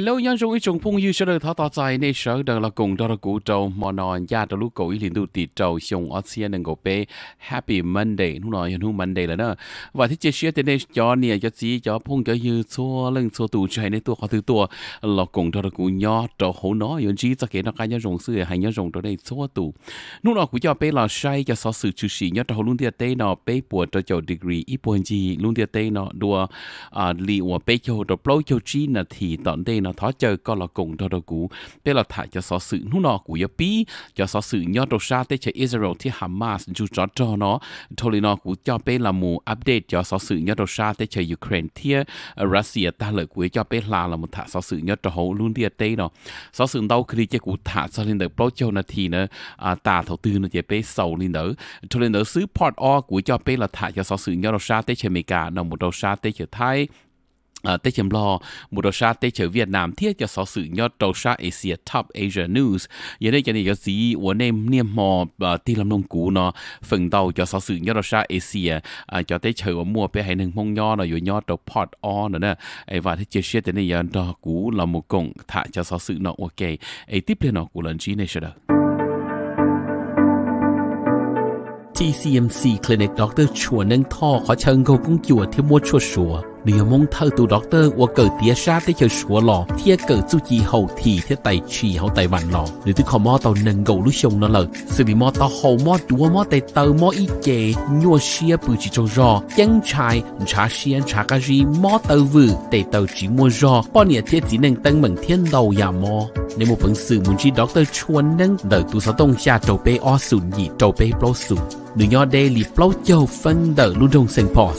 Hello nhân dùng ý chung phung yêu sơ đời thọ tỏ dài nê sơ đời là cùng đó là cụ trâu mò nò gia đó lúc cổ ý liền tu tì trâu xong ở xe nâng Happy Monday lúc nói hiện hữu Monday là nè và thích chia sẻ tên nê cho nè cho chí cho phung cho yu xô lưng xô tù chạy nê tua khó tư tu là cùng đó là cụ nhỏ trâu hổ nó yên chí cho kể nó cái nhân dùng sư hay nhân dùng đó đây xô tu lúc nào cụ cho bê là say cho xó sự chú sĩ nhớ trâu luôn tia tê nọ bê bùa cho chầu degree ít buồn gì luôn tia tê nọ đùa à, lì ua bê chầu đồ blow chầu chi nà thì tọn tê nọ nó thó chờ có là cùng đồ đó cũ thế là thả cho so sự nó nọ của yapi cho so sự nhớ đồ sa thế chế Israel thì Hamas chú cho cho nó thôi nó của cho bé là một update cho so sự nhớ đồ sa thế chế Ukraine thì ờ, Russia ta lợi của cho bé là là một thả so sự nhớ đồ hậu luôn thì tây nó so sự đâu khi chế của thả sở lên được bao à, cho nó thì nó ta tả tư nó chế bé sầu lên đó thôi nó support o của cho bé là thả cho so sự nhớ đồ sa thế chế Mỹ cả nó một đồ sa thế chế Thái Ờ, Tết chấm lo, một đầu sát Tết chở Việt Nam thiết cho so sự nhớ đầu sát Asia Top Asia News. Giờ đây cho nên ờ, cho gì, của em niêm mò tì làm nông cũ nó phần đầu cho so sự nhớ đầu sát Asia ờ, cho Tết chở của mua bé hai nâng mong nho nó rồi nhớ đầu part on nữa nè. và thế chia sẻ thế này giờ đó cũ là một cổng thả cho so sự nó ok. Ấy tiếp theo nó của lần chi này sẽ được. TCMC Clinic Dr. Chua nâng Tho, khó chân cầu Cung chùa thêm mua chua chùa. 你有梦头都 doctor，我狗爹杀的就说了，贴狗做以后 thì thế tài chỉ hậu tài vạn lọ nếu tôi không mò tàu nâng gầu lúc nó lợ sự bị mò hậu mò đua mò tài tàu mò ít chè nhua xia bự chỉ cho rò chân chai chả xia chả cái gì mò tàu vừa tài chỉ mua rò bao nhiêu thiết chỉ nâng tăng bằng thiên đầu nhà mò nếu một phần sự muốn chỉ doctor chuan nâng đợi tôi sẽ tông xa trầu bê o sùn gì trầu bê blo sùn đừng nho đê lì châu phân đợi luôn trong sành phò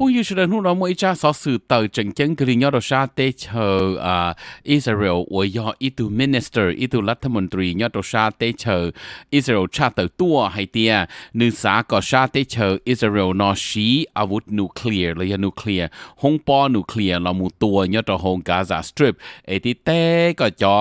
ผู้ยูชเดนหุ่นเราเมื่อจ้าสอสื่อเต่อจังเจงกรีนยอดชาเตเชออ่าอิสราเอลอวยยออีตูมินิสเตอร์อีตูรัฐมนตรียอดชาเตเชออิสราเอลชาเต่อตัวไฮเตียนึสาก่อชาเตเชออิสราเอลนอชีอาวุธนิวเคลียร์เลยนิวเคลียร์ฮงปอนิวเคลียร์เรามูตัวยอดฮงกาซาสตริปเอติเต้ก็จอ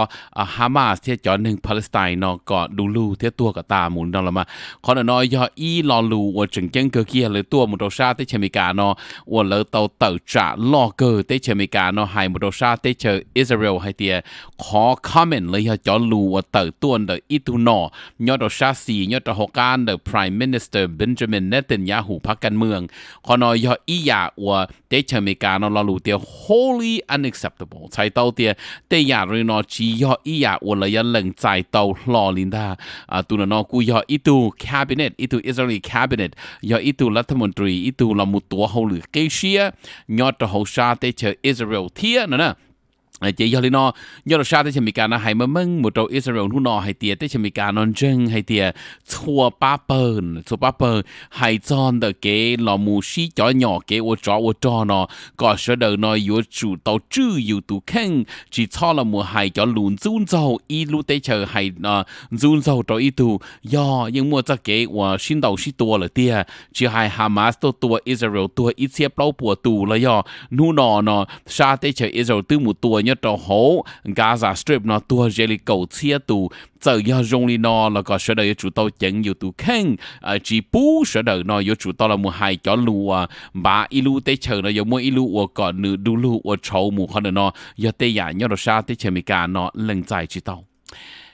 ฮามาสเทียจอหนึ่งปาเลสไตน์นอก่อดูลูเทียตัวกับตาหมุนนอละมาขอนนอยออีลอลูอวยจังเจงเกียร์เลยตัวมุดชาเตเชมิกานอวันเราต่อจากลอเกอร์เตเชมิกาโนไฮมูโดชาเตเชอิสราเอลให้เตียขอคอมเมนต์เลยฮะจอลูว่าเต่ตัวนเดออิทูนอยอดชาสีย้อดตะหกการเดอไพรม์มินิสเตอร์เบนจามินเนตันยาหูพักการเมืองขอนอยะอียาว่าเตเชมิกาโนลาลูเตียฮอลล l ่อันอ c กซ์เซปต์ใช้เต่เตียเตียรีนอจียอียาว่าเลยหลังใจเต่าลอลินดาอ่าตุนนอกูยออิตูแคบิเนตอิตูอิสราเอลแคบิเนตยออิตูรัฐมนตรีอิตูลามุตัวฮอล not Nyata Hoshate to Israel Tia, no, no, chỉ do lý nó do sao tới chemi cana hay mà mưng một trâu Israel nó nọ hay tiệt tới chemi cana non chân hay tiệt chua ba bờn chua ba bờn hay chọn được cái lò mù xí chó nhỏ cái ô chó ô chó nó có sợ đời nó yếu chủ tàu chữ yếu tụ khen chỉ cho là mù hay chó lùn run dầu y lu tới chờ hay ờ, run dầu trâu y tù, do nhưng mua chắc cái ô xin đầu xí tua là tiệt chỉ hay Hamas tổ tua Israel tua ít xe bao bùa tù là do nó nọ nó sao tới chờ Israel tư một tua nhớ trò hố Gaza Strip nó tua dễ lì cầu chia tù giờ do dùng li nó là có sở đời chủ tao chẳng nhiều tù khen à, chỉ bú sở đời nó do chủ tàu là mù hai chó lù à bà ilu tế chờ nó do mua ilu ở còn nữ đu lù ở trâu mù con nó do tế giả nhớ đồ sa tế chờ mì gà nó lần dài chỉ tàu.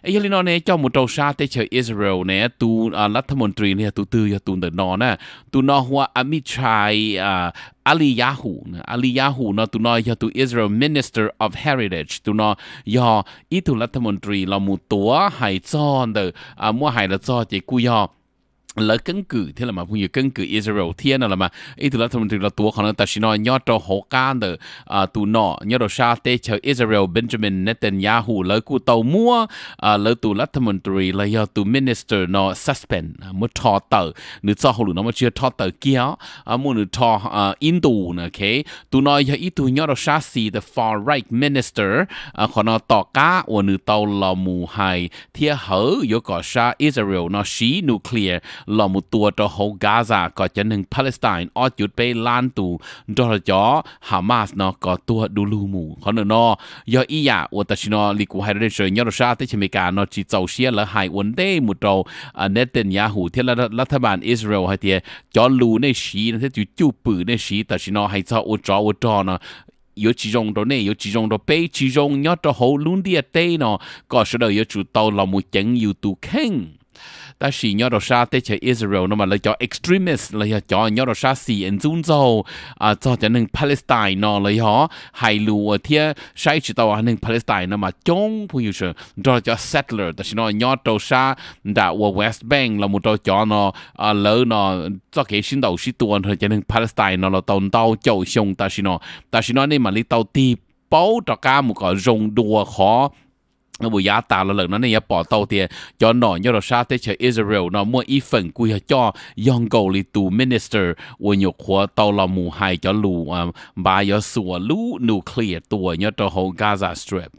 เอเยลินอเนเจ้ามุตโตชาเตเชอิสราเอลเนี่ยตูรัฐมนตรีเนี่ยตูตือยตูเดนอนะตูนอหัวอามิชัยอาลียาหูนะอาลียาหูเนาะตูนอยาตูอิสราเอลมินิสเตอร์ออฟเฮริเทจตูนอยออีทูรัฐมนตรีเรามุตัวหายซ้อนเดอมัวหายละซ้อเจกุยอ lỡ cân cử thế là mà cũng như cân cử Israel thiên nào là mà ý thứ là thông thường là tua khả năng ta xin nói nhớ cho hậu can từ à tụ nọ nhớ cho sa tê chờ Israel Benjamin Netanyahu lỡ cụ tàu mua à lỡ tụ là thông thường là do tụ minister nó suspend à, mua thọ tờ nữ cho hậu nó mà chưa thọ tờ kia à mua nữ thọ à in Tu nè kế tụ nói do ý tụ nhớ cho sa si the far right minister à khả năng tỏ cá của nữ tàu là mù hài thiên hở do có sa Israel nó xí nuclear là một tua cho Gaza có chân hình Palestine ở chút bê lan tù cho cho Hamas nó có tua đu lưu mù khó nữa nó do ý dạ của ta nó lì của hai đứa rồi nhớ ra tới chỉ cả hai vấn đề một trâu à, Netanyahu thế là là thà Israel hay thế cho lưu này xí thế chú chú bự này xí ta chỉ hay cho ô cho ô cho nó yếu chỉ dùng đó này yếu chỉ đó bé chỉ dùng nhớ cho hậu luôn đi ở nó có sự đời yếu chủ tàu là một chẳng yếu tu ta chỉ nhớ được sao tới chơi Israel nó mà lấy cho extremist lấy cho nhớ được sao xì in zun zô à cho cho nên Palestine nó lấy họ hay lù thiê sai chỉ tao anh Palestine nó mà chống phụ hiệu sự cho cho settler ta chỉ nói nhớ được sao đã ở West Bank là một trò cho nó à lỡ nó cho cái sinh đầu sĩ tuần rồi cho nên Palestine nó là tồn tàu chầu xong ta chỉ nói ta chỉ nói nên mà lấy tàu ti bố cho cá một cái rồng đùa khó nó bùi giá tà là lần nó này bỏ tàu tiền cho nó nhớ là sao thế chờ Israel nó mua ít phần quy cho young cầu li tu minister của nhục của tàu là mù hai cho lù bà yo sủa lũ nuclear tua nhớ cho hồ Gaza Strip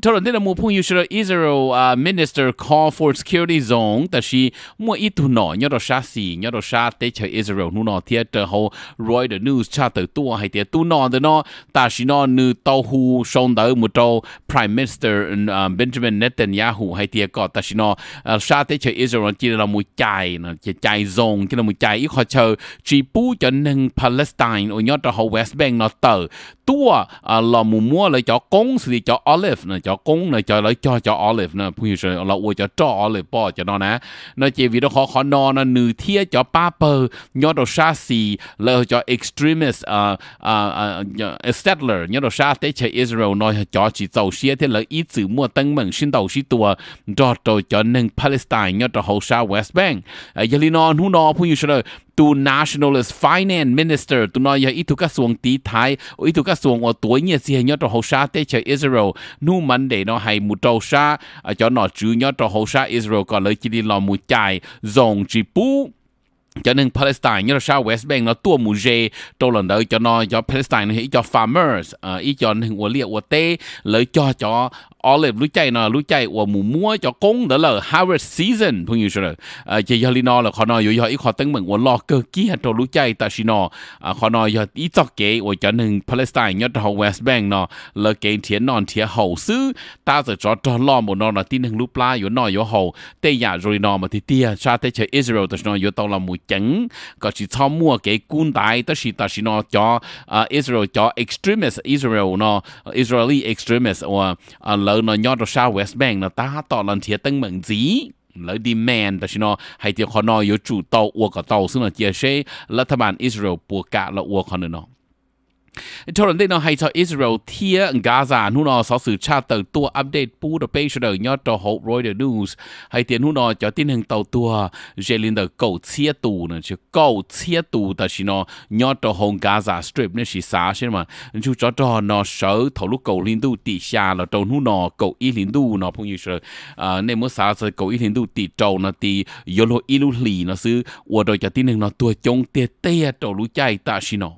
Torandina yêu yushiro Israel uh, minister call for security zone ta shi mua itu no nyo do sát si nyo do sát te cho Israel nu no tia te ho roi the news cha te tu hay tia tu no de no ta shi no nu to hù shon đỡ mu to prime minister um, uh, Benjamin Netanyahu hay tia ko ta shi no sát sha cho Israel chỉ là mu chai no che chai zone chỉ là mu chai ít kho chờ chi pu cho nâng Palestine ở nhớ to ho West Bank nó tờ tua uh, là mu mua lại cho công sự cho Olive nó cho cúng này cho lấy cho cho olive nè bây giờ là ôi cho cho olive bỏ cho nó nè nó chỉ vì nó khó khó nó nó nử thia cho paper nhớ đồ xa xì là cho extremist à à à settler nhớ đồ xa tế chế Israel nói cho chỉ tàu xe thế là ít chữ mua tăng mừng xin tàu xí tua cho cho cho nâng Palestine nhớ đồ hậu xa West Bank ờ, giờ li nó nu nó bây giờ tu nationalist finance minister tu nói ya itu ka suang tí thái o itu ka suang o tuổi nhiệt gì nhớ cho hậu sa tế chờ Israel nu mắn để nó hay mu trâu sa cho nó chú nhớ cho hậu sa Israel có lời chỉ đi lo mu chạy dòng chỉ bú cho nên Palestine như là sao West Bank nó tua mù dê trâu lần đó cho nó cho Palestine nó cho farmers ờ, ý cho những của liệu của tê lấy cho cho olive lúc chạy nó lúc chạy của mù mua cho công đó là harvest season phong như rồi chỉ cho lý là họ nói yếu yếu khó tăng mình của lo cơ ký hạt trâu lúc chạy ta xin nó ờ, khó nói yếu ít cho kế của cho nên Palestine nhớ cho West Bank nó là cái thiên non thiên hậu sư ta sẽ cho cho lo một nó là tin hình lúa la yếu nó yếu hậu tê giả rồi nó mà thì tia sa tê chơi Israel ta nó yếu tao là một chỉnh có chỉ tham mua cái quân đại đó là đó chỉ nó cho à, Israel cho extremist Israel nó Israeli extremist or à, lỡ nó nhỏ đó sao West Bank nó ta tỏ lần thiệt tăng mừng gì lỡ đi men đó xin nó hay họ nói chủ tàu uo tàu xin nó chia sẻ là thà Israel buộc cả là uo họ nữa nó cho nên nó hay cho Israel thia Gaza nu nó sở sự cha tờ tua update pu the page tờ nhớ cho hậu Reuters News hay tiền nu nó cho tin hình tàu tua Jalen tờ cầu chia tù nè chứ cầu chia tù ta chỉ nó nhớ cho hậu Gaza strip nên chỉ xá chứ mà chú cho cho nó sở thầu lúc cầu liên tu tỷ xa là trâu nu nó cầu y liên tu nó phong như sở nên muốn xá sở cầu y liên tu tỷ trâu nó tị yolo ilu lì nó sư ủa rồi cho tin hình nó tua chống tê tê trâu lũ chạy ta chỉ nó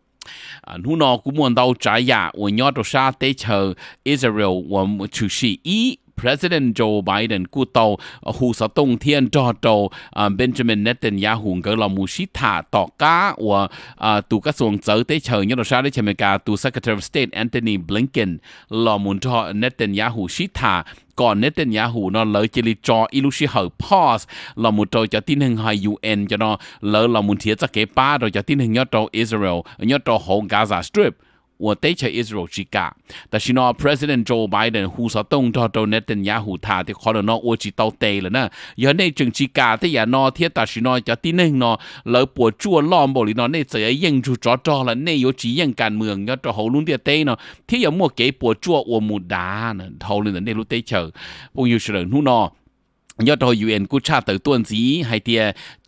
啊，努诺古莫到扎亚，我要到沙得求 Israel 我们出去一。President Joe Biden cú tàu hù sở tông thiên cho tàu à, Benjamin Netanyahu ngỡ là mù sĩ thả tỏ cá của à, tù các xuồng giới tế chờ nhân đồ xa đấy chờ mẹ cả tù Secretary of State Anthony Blinken là muốn cho Netanyahu sĩ thả ก่อนเนตันยาหูนอเลยเจลิจออิลูชิเหอพอสเรามุจอยจะที่หนึ่งไฮยูเอ็นจะนอเลยเรามุนเทียจะเก็บป้าเราจะที่หนึ่งยอดจออิสราเอลยอดจอโฮงกาซาสตริป我对起 Israel 之家，但是呢，President Joe Biden 胡說東到到呢等雅虎他的可能呢，我知道對了呢，有呢政治家的人呢，天但是呢，有啲人呢，老婆做浪冇里呢，呢就要應住咗咗啦，呢有只應間門嘅就好亂啲對呢，天有冇幾婆做我冇打呢，討論呢呢路對起，朋友是人呢。nhớ cho UN cũng trả tới tuần gì hay thì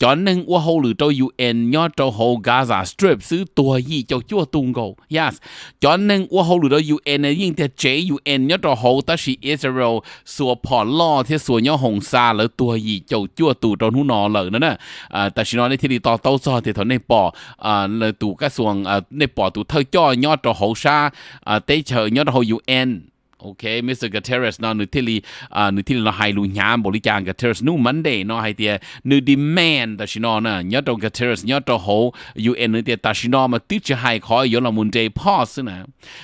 cho nên qua hậu lử cho UN nhớ cho hậu Gaza Strip xứ tua gì cho chúa tung cầu yes cho nên qua hậu lử cho UN này nhưng thì chế UN nhớ cho hậu ta sĩ Israel sửa bỏ lo thì sửa nhớ hồng sa lỡ tua gì cho chúa tù cho nó nọ lỡ nữa nè à ta sĩ nói thì đi tao tàu cho thì thôi nên bỏ à lỡ tù cái xuồng à nên bỏ tù thơ cho nhớ cho hậu sa à tế chờ nhớ cho hậu UN ok Mr. Guterres nó nữ thiết li à, nữ thiết li nó hay lu nhám bồ lý chàng Guterres nu Monday nó hay tiề à, nữ demand ta xin nó nè nhớ trong Guterres nhớ trong hồ UN nữ tiề ta xin nó mà tiếc cho hay khỏi yếu là vấn đề pause nè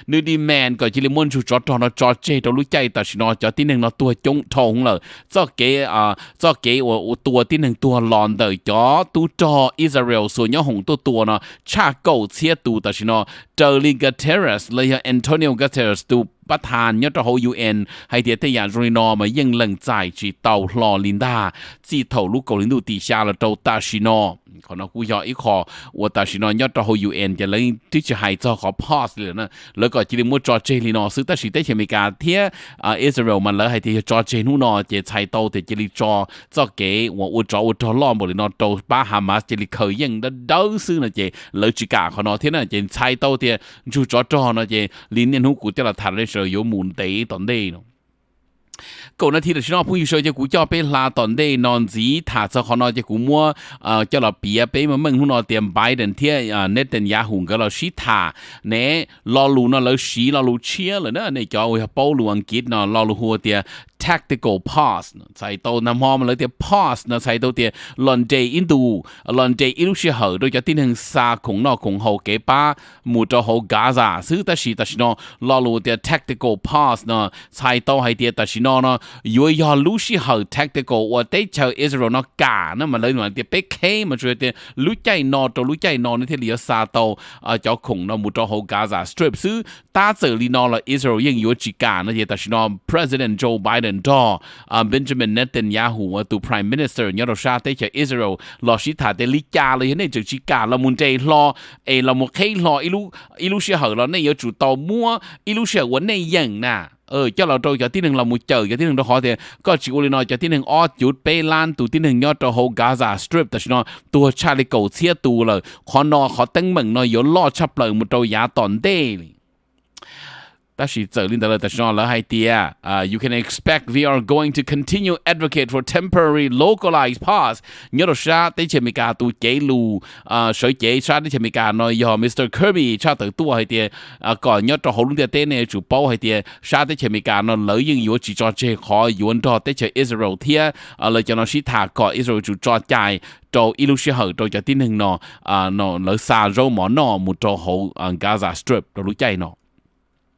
nữ demand gọi chỉ là muốn chú cho cho nó cho chế trong lúc chạy ta xin nó cho tin nên nó tua chống thông là cho cái à cho cái của tua tin nên tua lòn đời cho tu cho Israel số nhớ hồng tu tua nó cha cầu chia tu ta xin nó trở lên Guterres lấy Antonio Guterres tu 不談一個好 UN 係啲啲人瑞諾咪英能在住到羅林達，至頭路高領度底下了都大是諾，可能估要一個我大是諾一個好 UN 嘅人，啲就係做個 pass 了呢，如果佢哋冇做這裡諾，所以但是啲前面嘅啲啊 Israel 咪咧係啲做這裡諾嘅菜刀嘅這裡做做嘅我我做我做羅冇呢到巴哈馬這裡口音的都是呢嘅，老住家可能啲呢嘅菜刀嘅就做做呢嘅，年年好古啲啦，談呢。候有问题当地咯。ก่อนหน้าที่เราชอบผู้อยู่เฉยจะกูจ่อไปลาตอนได้นอนสีถ้าจะขอนอนจะกูมัวเอ่อจะเราเปียไปมาเมื่อหุ่นนอนเตรียมไปเดินเที่ยเน็ตเดินยาหุ่นก็เราชี้ถ้าเน่รอลูนอนเราชี้รอลูเชี่ยเลยเนอะในจอเว้ยเปู้หลวงกิดนอนรอลูหัวเตีย tactical pass 呢，在到那麼了啲 pass 呢，在到啲論地印度論地印度時候都有啲人殺共咯，共後幾把冇咗好假咋，所以但是但是呢，落入啲 tactical pass 呢，在到係啲但是呢呢，如果要路時候 tactical，我哋就 Israel 呢假，那麼你話啲 big K 咪就啲路仔呢到路仔呢，你啲你要殺到啊，就共呢冇咗好假咋，strip 所以打這裡呢，Israel 應有之假，那些但是呢，President Joe Biden President Dor uh, à, Benjamin Netanyahu uh, à, tu Prime Minister nhớ đâu Israel lo sĩ thả tế lý cha lấy này trực chỉ cả là muốn chơi lo ấy ilu ilu sẽ hở lo này yếu chủ tàu mua ilu sẽ vấn này dần nè ờ cho là trâu cho tí nâng là chờ cho tí nâng đó họ thì có chỉ uli nói cho tí nâng o chút bê lan tụ tí Gaza Strip ta chỉ nói tụ Charlie cầu xe tụ là họ họ tăng mừng nó yếu lo chấp lời một trâu giá toàn đê hai Uh, you can expect we are going to continue advocate for temporary localized pause. Nhớ đồ sa tới chế mi cả tu chế lù uh, sở chế sa tới chế mi cả nói do Mr Kirby sa tới tu hay tiề uh, còn nhớ cho hậu luôn tiề tên này chủ bao hay tiề sa tới chế mi cả nó lỡ những yếu chỉ cho chế khó yếu cho tới chế Israel thiê uh, lời cho nó sĩ thả có Israel chủ cho chạy cho Ilusia hở cho cho tin hình nó nó lỡ xa râu mỏ nó một cho hậu Gaza Strip rồi lúc chạy nó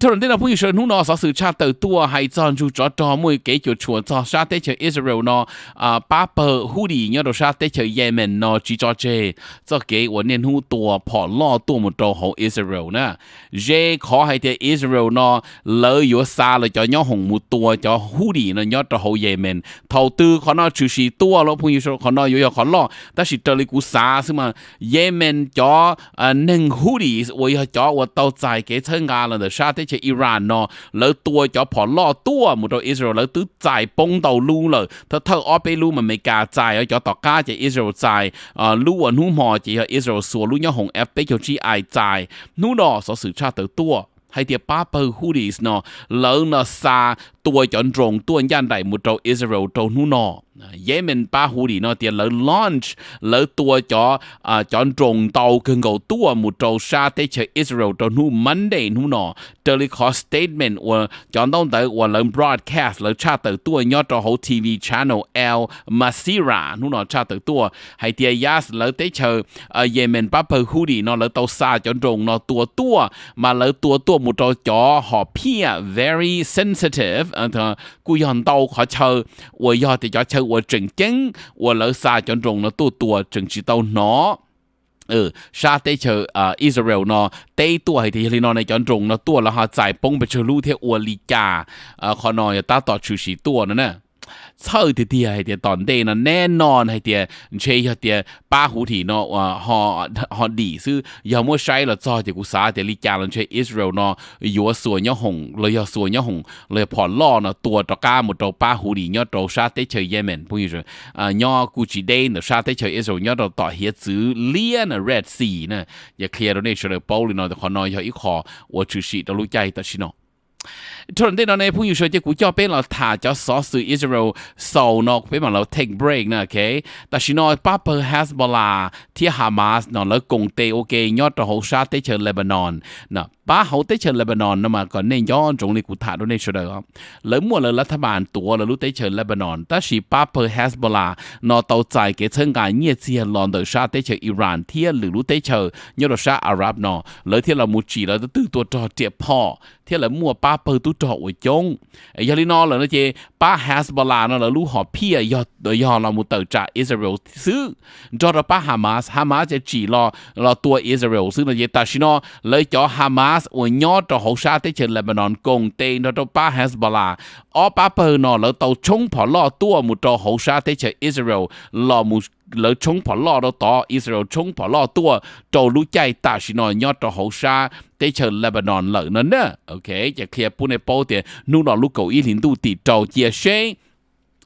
cho nên là bây giờ nó nó sử cha từ tua hay chọn chú cho cho mỗi cái chỗ chùa cho sa tế chờ Israel nó à ba bờ hu đi nhớ đồ sa tế chờ Yemen nó chỉ cho chê cho cái vấn nên hu tua bỏ lo tua một trò hậu Israel nè dễ khó hay thì Israel nó lỡ yếu xa là cho nhớ hồng một tua cho hu đi nó nhớ trò hậu Yemen thầu tư khó nó chú sĩ tua lo bây giờ khó nó yếu khó lo ta chỉ trở lại cú xa xí mà Yemen cho à, nâng hu đi ôi cho và tàu dài cái thân gà là đồ sa tế thế Iran nó lỡ tua cho bỏ lo tua một đồ Israel lỡ tứ giải bông đầu lu lỡ thơ thơ ở bên lu mà mấy cả giải cho tọt cá chế Israel giải lu ở nu mò chỉ Israel xua lu nhá hồng FB cho chi ai giải nu đó sở sự tra tới tua hay thì ba bờ hoodies nó lỡ nó xa ตัวจนตรงตัวย่านใดมุตรอิสราเอลตรงนู้นอเยเมนป้าหูดีนอเตียนเลยลอนช์เลยตัวจออ่าจอนตรงเตาคืองเกาตัวมุตรชาเตเชอิสราเอลตรงนู้นมันเดนู้นอเตลิคอสเตทเมนต์ว่าจอนต้องเตอว่าเลยบรอดแคสเลยชาเตอตัวยอดจอหูทีวีชานอลเอลมาซิรานู้นอชาเตอตัวให้เตียยาสเลยเตเชอ่าเยเมนป้าเปอร์หูดีนอเลยเตาซาจอนตรงนอตัวตัวมาเลยตัวตัวมุตรจอหอเพีย very sensitive 呃他故要到他车，我要的要抽我整经，我老三就中了多多，整知到喏。เออชาติเชออ่าอิสราเอลเนาะเตตัวให้ที่นอนในจอนตรงเนาะตัวแล้วฮะใจ่าปงไปเชอรู้เทอวลีกาอ่าคอนอยตาต่อชูชีตัวนั่นน่ะเชาวที่เที่ให้เดียตอนเดนนแน่นอนให้เดียใชยเดียป้าหูถีเนาะหอหอดีซื้อยามัวใช้ละจอจากกูสาเดียลิจารันใช้อิสราเอลเนาะอยู่ส่วนยอหง เลยส่วนยอหงเลยผ่อนล่อเนาะตัวตระก้าหมดตัวป้าหูถียนาตัวชาติเชยเยเมนพูดอย่างอ่ายอกูจีเดนเนาะชาติเชยอิสราเอลเนาะต่อเฮียซื้อเลี้ยนเรดซีเนาะอย่าเคลียร์ตรเนี่ยเฉลยเปาหรืเนาะแต่ขอน้อยเฉอีกขอวัวชื่อสีตะลุใจตะชินเนาะทุนที่เราในผู้อยู่เฉยเจ้กูเจาะเป้เราถ่าเจาะซอสื่ออิสราเอลสูนกเป็นมาเราเทคเบรกนะโอเคแต่ชินอปาเปอร์ฮสบอลาที่ฮามาสนอนแล้วกงเตโอเกยอดตระหงชาติเชิญเลบานอนนะป้าเขาเตเชิญเลบานอนนะมาก่อนในย้อนจงในกุฏาด้วยในเชิงเลยมั่วเลยรัฐบาลตัวเลยรู้เตเชิญเลบานอนแต่สีป้าเพอร์เฮสบลานอเตาใจเกเชิงการเงียเซียลอนเดอร์ชาเตเชิญอิหร่านเทียหรือรู้เตเชิญยอดชาอารับนอเลยเทียเรามูจีเราจะตื้อตัวจอเจ็บพ่อเทียเลยมั่วป้าเพอร์ตุจออวยจงยาลินอเลยนะเจป้าเฮสบลานอเลยรู้หอบพี่ยอดยอเรามูเตอจากอิสราเอลซื้อจอดป้าฮามาส ฮามาสจะจีรอรอตัวอิสราเอลซึ่งนะเจตาชินอเลยจอฮามา Hamas của nhỏ cho hậu sa tới trên Lebanon cùng tên nó cho ba Hezbollah ở ba bờ nó là tàu chống phá lo tua một cho hậu sa tới trên Israel lỡ một lỡ chống phá lo đó tỏ Israel chống phá lo tua cho lũ chạy ta xin nói nhỏ cho hậu sa tới trên Lebanon lỡ nó nữa ok chỉ khi bữa nay bao tiền nu nó lũ cầu ý hình tu tì trâu chia sẻ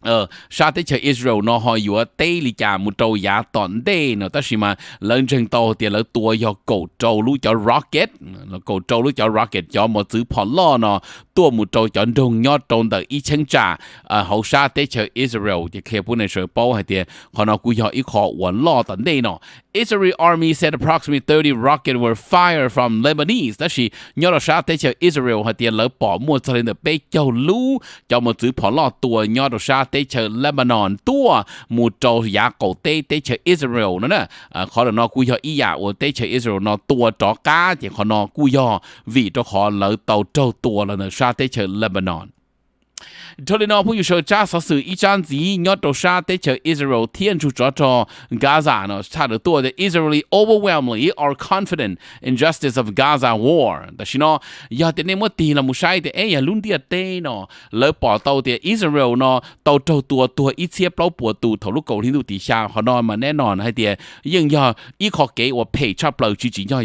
ờ sa tế chờ Israel nó hỏi vừa tê li chà một trâu giả tọn tê nó ta xì mà lớn chân to thì là tua cho cổ trâu lú cho rocket nó trâu lú cho rocket cho một chữ phò lo nó tua một trâu cho đông nhọ trâu tờ y chân trà ờ hậu sa tế chờ Israel thì khi bữa này sửa bao hay thì họ nó cú do ít khó quẩn lo tận đây nó Israel army said approximately 30 rocket were fired from Lebanese. Đó là nhớ là sa tế chờ Israel hay thì lỡ bỏ mua cho nên là bê cho lú cho một chữ phò lo tua nhọ đồ sa tế chờ Lebanon tua một trò giá cổ tế tế chờ Israel nữa nè à, khó là nó cú do ý giả của tế chờ Israel nó tua trò cá thì khó nó cú cho vì cho khó lỡ tàu trâu tua là nó sa tế chờ Lebanon cho nên nó bây giờ cha sở sự ý chán gì nhớ đồ xa để cho Israel thiên chủ cho cho Gaza nó cha được tua that Israel overwhelmingly are confident in justice of Gaza war đó xin nó giờ thì nên mất tiền là một sai thì ấy luôn đi ở đây nó lỡ bỏ tàu thì Israel nó tàu trâu tua tua ít xe bao bùa tù thầu lúc cầu thì đủ tỉ xa họ nói hay nhưng giờ kế của bao chỉ chỉ cho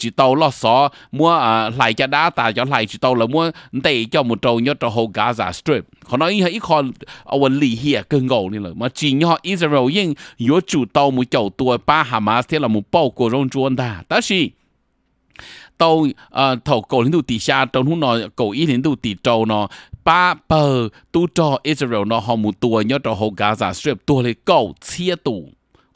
thì sáu sáu mua à, lại cho đá ta cho lại chỉ tàu là mua để cho một trâu nhớ cho hồ Gaza Strip họ nói hay ít con ở lì hiệp cơ ngầu này là mà chỉ nhớ Israel yên yếu chủ tàu một chầu tuổi ba Hamas thế là một bao của rong chuông ta đó là tàu à, thầu cầu đến đủ tỷ xa trong lúc nó cầu ý đến đủ tỷ trâu nó ba bờ tu cho Israel nó họ một tuổi nhớ cho hồ Gaza Strip tuổi là cầu chia tủ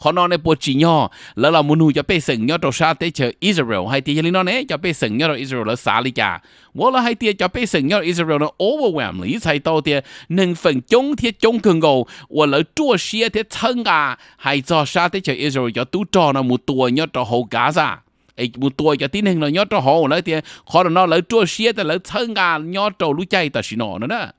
họ nó này bộ chỉ nhỏ là là muốn nuôi cho bé sừng nhỏ đầu xa tới chờ Israel hay thì nó này cho bé sừng nhỏ Israel là xa lý cả vô là hay thì cho sừng nhỏ Israel nó overwhelm lý sai to thì nâng phần chống thì chống cường cầu và lỡ chua xia thì thân à hay cho xa tới chờ Israel cho tú trò nó một tuổi nhỏ trò hậu cá một tuổi cho tin hình nó nhỏ trò hậu lấy thì họ nó lỡ chua xia lỡ thân à nhỏ trò lũ chay ta nó nữa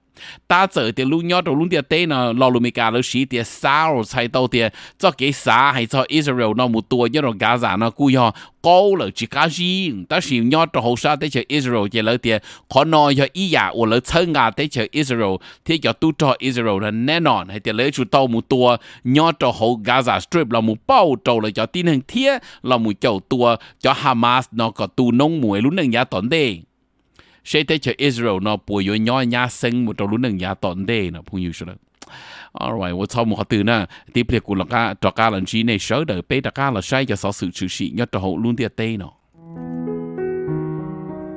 ta giờ thì lu nhau đầu luôn thì tây nó lo luôn mình cả lúc xí thì sao hay đâu thì cho cái xã hay cho Israel nó một tuổi nhớ rồi Gaza nó cú nhau câu là chỉ cá riêng. ta chỉ nhau đầu hậu sa tới chờ Israel thì lỡ thì có nói cho ý giả của lỡ thân ngà tới chờ Israel thì cho tu cho Israel là nên nọ hay thì lấy chú tàu một tuổi nhau đầu hậu Gaza strip là một bao trâu là cho tin hàng thiết là một chậu tua cho Hamas nó có tu nông muối luôn nâng giá tổn đề sẽ tới cho Israel nó bùi yếu nhỏ nhà sinh một trong lúc nâng nhà tọn đề nó phung yếu sửa alright 我操，我对呢，对不对？古老家大家人之内晓得，被大家了晒就少数出事，要到后轮的对呢。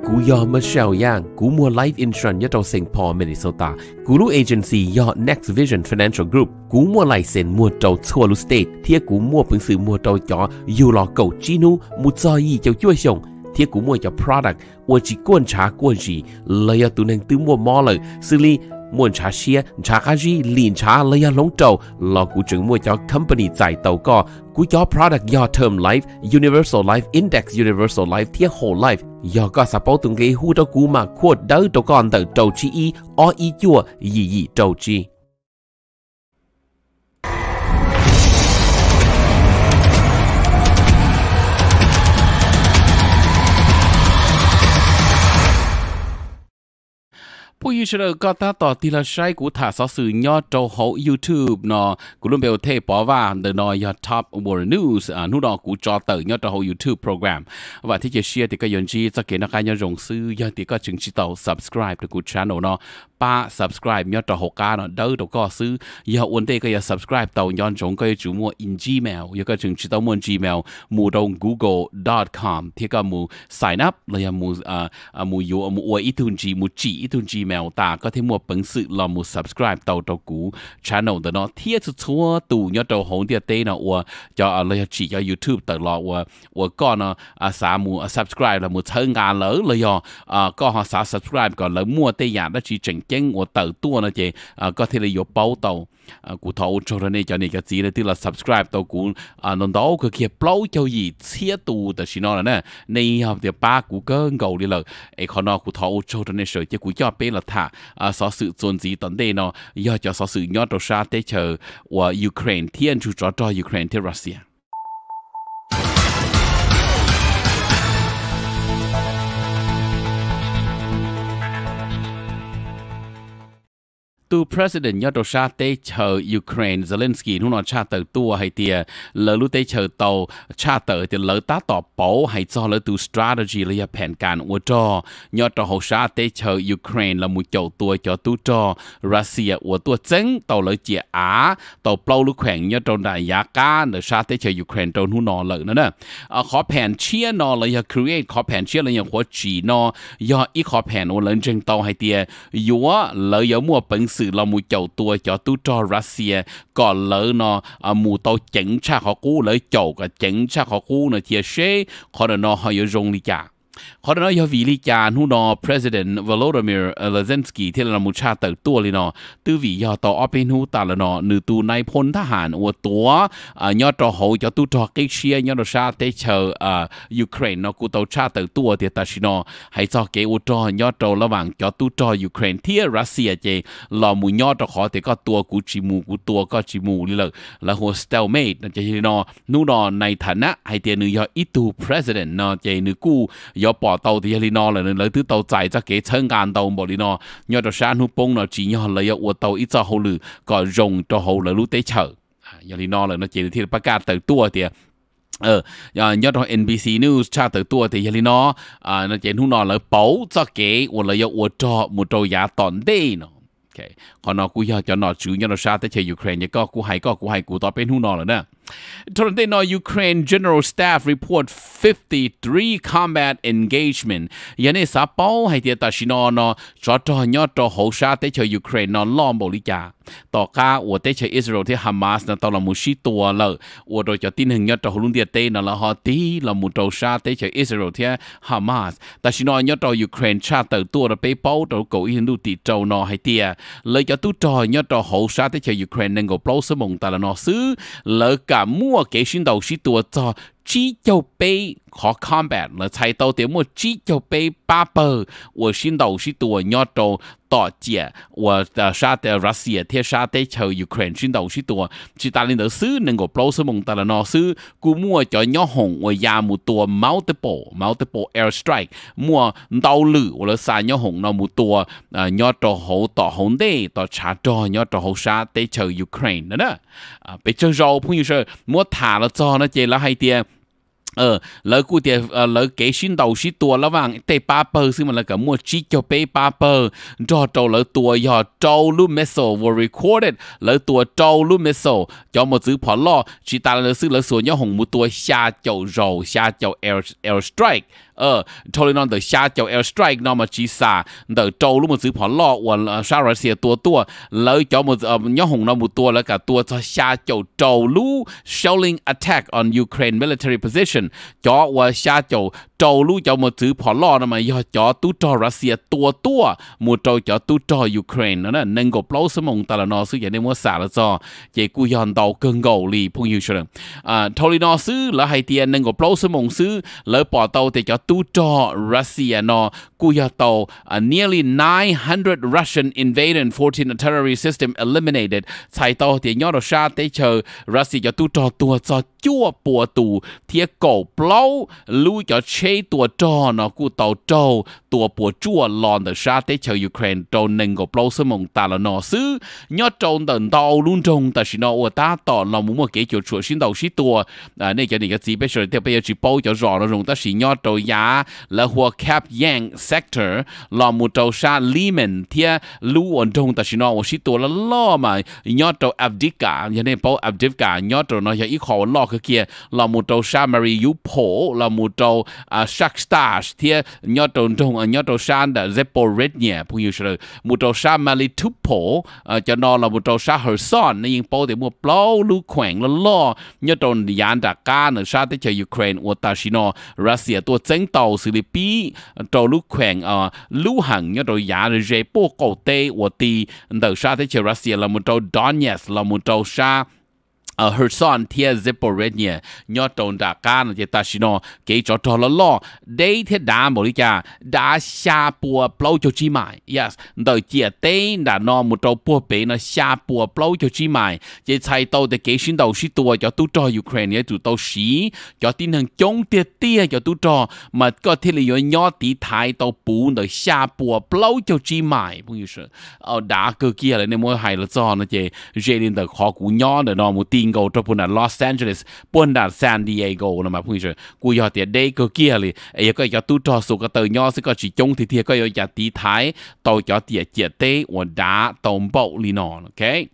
กูยอมมาเชลย่างกูมัว life insurance ยัดเราเซิงพอมินนิโซตากูรู้เอเจนซี่ยอด next vision financial group กูมัวไลเซนมัวเจ้าทั่วลุสเตทเทียกูมัวพึงสื่อมัวเจ้าจออยู่หลอกเก่าจีนูมุจอยีเจ้าช่วยชง thiết của mua cho product mua chỉ quan trả quan gì lấy ở tụ nên tứ mua mò lời xử lý mua trà xe trà cái gì liền trà, lấy ở lông trầu lo của chứng mua cho company giải tàu co của cho product do term life universal life index universal life thiết whole life do có support từng cái hú cho cú mà quote đó tàu con tàu trầu chi y o y chua gì gì trầu chi ผู้ยูชเก็ตาต่อทีละใช้กูถ่าสอสื่อยอดโจโหยูทูบเนาะกูรุ่นเบลเทปอว่าเดนอยอดท็อปวอร์นิวส์อ่านู่นอกูจอเตอร์ยอดโจโหยูทูบโปรแกรมว่าที่จะเชียร์ติก็ยนจีจะเกณฑ์นักการยนรงซื้อยอดติก็จึงชิตเอา subscribe ถึงกู channel เนาะ ba subscribe nhớ trò hồ nó đâu đâu có sự giờ ổn định cái giờ subscribe tàu nhon chúng cái chủ mua in gmail giờ cái chúng chỉ tàu mua gmail mua đông google.com thì cái mua sign up là giờ mua à mua yêu mua ít tuần mua chỉ ít gmail ta có thể mua bằng sự là mua subscribe tàu tàu cũ channel đó thiết sự chúa nhớ trò hồ địa tê nó và cho là chỉ cho youtube tờ lọ và và con nó à xả mua subscribe là mua thân ngàn lỡ là giờ à có họ xả subscribe còn lỡ mua tê nhà đó chỉ chỉnh nó chị à, có thể là có báo tàu à, của cụ thầu cho nên cho nên cái gì là tức là subscribe tàu của à, nó đó cái kia báo cho gì chia tu từ xin nó là nè, này học thì ba cụ cơ ngầu đi là, ấy còn nó của thầu cho nên sợ chứ cụ cho bé là thả à, sở sự tồn gì tận đây nó, do cho sở sự nhớ đồ sát tế chờ của Ukraine thiên chủ cho cho Ukraine thiên Russia tu president yo sa te chờ Ukraine Zelensky nu nó cha tờ tua hay tia lỡ lu te chờ tàu cha tờ thì lỡ ta tỏ bổ hay cho lỡ tu strategy là ya phèn can u cho yo to hồ sa te chờ Ukraine là một chầu tua cho tu cho Russia u tua chấn tàu lỡ chia á tàu plau lu khỏng yo trong đại giá ca nở sa te chờ Ukraine trong nu nó lỡ nữa nè à, ờ, khó phèn chia nó là ya create khó phèn chia là ya hóa chỉ nó yo ít khó phèn u lỡ trên tàu hay tia yo lỡ yo mua bẩn sự là mù chầu tua cho tu cho Russia còn lỡ nó à, mù tàu chỉnh cha họ cú lỡ chầu cả chỉnh cha họ cú nó chia sẻ còn nó họ dùng đi chả ข o r น a n ย a g vill j น g n ร när president Volodymyr Zelensky ที่เรามุชาเติ์ตัวเลยเนาะตื้อวียอต่ออเป็นหูตาละเนาะนือตูนพลทหารอวตัวยอดโอหูจะตูทอกิเชียยอดชาเตเชอร์ยูเครนเนาะกูต่ชาเติบตัวเทียตาชินอให้จอเกอจอยอดตอระหว่างจอตูจอยูเครนเทียรัสเซียเจลอมูยอดตอขอเตก็ตัวกูจิมู กูตัวก็จิมูนี่เลยแล้วัวสเตลเมดนั่นจะชินอนู่นในฐานะให้เตียนือยออิตู president เนาะเจนือกูย有 bỏ tàu thì heli nó lấy thứ tàu chạy ra cái chân ngàn tàu một đi nó cho sáng hút bông nó chỉ nhờ lấy ở tàu ít cho hậu lử có rồng cho hậu là lũ tế chở giờ thì nó là nó chỉ thì bắt cá tới tua thì เออยอดของ NBC News ชาติตัวแต่ยาลินออ่านั่นเจนหุ่นนอนเลยเป๋าจะเก๋อวนเลยอวดจอมุโตยาตอนเด้เนาะโอเคขอนอกูอยากจะนอจื้อยอดชาติแต่เชยยูเครนยังก็กูให้ก็กูให้กูต่อเป็นหุ่นนอนเลยนะ trong Tolentino Ukraine General Staff report 53 combat engagement. Yane sa pao hai tia ta shino no cho to nyo to ho sha te cho Ukraine no lo mo li cha. ต่อก้าอวดเตชอิสราเอลที่ฮามาสนะตอละมุชิตัวเลยอวดโดยจะตินหึงยอดตอฮุลุนเดียเตนะละฮอตีละมุโตชาเตชอิสราเอลที่ฮามาสแต่ชินอยอดตอยูเครนชาเตอตัวระเปเป้าตอโกอินดูติโจนอให้เตียเลยจะตุจอยอดตอโหชาเตชยูเครนนึงก็ปลอสมงตะละนอซื้อเลยกะมั่วเกชินดอชิตัวจอชี้เจ้าเป้ khó combat là chạy tàu tiếng một chỉ cho bê ba bờ và xin đầu xin tùa nhỏ trâu tỏ chia và sa tế Russia thế sa tế chờ Ukraine xin đầu xin tùa chỉ ta lên đỡ xứ nên có blow sơ mong ta là nó xứ cú mua cho nhỏ hồng và ya một tùa multiple multiple airstrike mua đầu lử và là sa nhỏ hồng nó một tùa à, nhỏ trâu hậu tỏ hồng đê tỏ trả trò nhỏ trâu hậu sa tế chờ Ukraine đó đó bây giờ rồi cũng như là mua thả là cho nó chơi là hay tiền เออแล้วกูเดียเออแล้วเกชินเตาชิตัวระหว่างเตปาเปอร์ซึ่งมันแล้วก็มัวชิจเปปาเปอร์จอโตแล้วตัวยอโจลูเมโซวอร์รีคอร์เดแล้วตัวโจลูเมโซจอมซื้อพอล่อชิตาแล้วซื้อแล้วส่วนย่อหงมูตัวชาเจ้าโจชาเจ้าเอลเอลสไตร์ ờ cho nên nó xa cho airstrike nó mà chỉ xa đỡ trâu lúc mà giữ phỏ lọ và ờ, sao tua tua lấy cho một ờ, nhớ hùng nó một tua là cả tua xa cho trâu lũ shelling attack on Ukraine military position cho và xa cho trâu lũ cho một giữ phỏ lọ nó mà do cho tu cho Russia tua tua một trâu cho tu Ukraine nó là nâng gộp lâu sớm mong ta là nó sư dạy nên mua xả là tàu cơn gầu lì phong hiệu cho à thôi nó sư là hai tiền nâng gộp bỏ tàu thì cho tu to Russia no kuya to nearly 900 Russian invaded 14 artillery system eliminated sai to thì nhỏ đồ sa tế chờ Russia cho tu to tua cho chua bùa tù thiệt cầu blow lưu cho chê tua to nó cu tàu trâu tua bùa chua lòn đồ sa tế chờ Ukraine trâu nâng cầu blow sớm mong ta là nó xứ nhỏ trâu tần tàu luôn trông ta chỉ nó ua ta tỏ lòng muốn một cái chỗ chua xin đầu xí tua à, này cho nên cái gì bây giờ thì bây giờ chỉ bao cho rõ nó rồng ta chỉ nhỏ trâu ya าและหัวแคบแยงเซกเตอร์ลอมูโตชาลีเมนเทียลูอันดงตัชินอวชิตัวละล่อมายอดโตแอฟดิกาอย่างนี้เป้าแอดิกายอดโตนอยอีขอล่อคือเกียลอมูโตชามารียูโผลอมูโตชักสตาร์เทียยอดโตดงยอดโตชานเดเซโปเรตเนียผู้อยู่เฉลยมูโตชามาลิทุโผลจะนอลอมูโตชาเฮอร์ซอนในยิงเป้าเดี๋ยวมัวปล่ยลูกแข่งละล่อยอดโตยานดักการหรืชาติเชยยูเครนอัตชินอรัสเซียตัวเจ๊ง斗是的比走路宽啊，路行要走牙的热波高低，我的到啥的去 Russia 了么走 Donetsk 了么走啥。呃，Herson Tia Zeporenia，要懂大家呢，就但是呢，给着着了咯，那天打某里家打下波包就去买，yes，到这天打呢，木到波被呢下波包就去买，这才到的给选到许多，要都着 Ukraine 也都到时，要点能中跌跌，要都着，嘛个天里有要底台到补到下波包就去买，朋友说，哦，打个 kia 了，你莫害了，做呢这，这里的考古要的呢，木定。英国这边的 Los Angeles 本的 San Diego 那么朋友故意的 day 个 gear 里也个要多少数个头鸟是个集中的天个要要地台到要地接地我打东北里呢 OK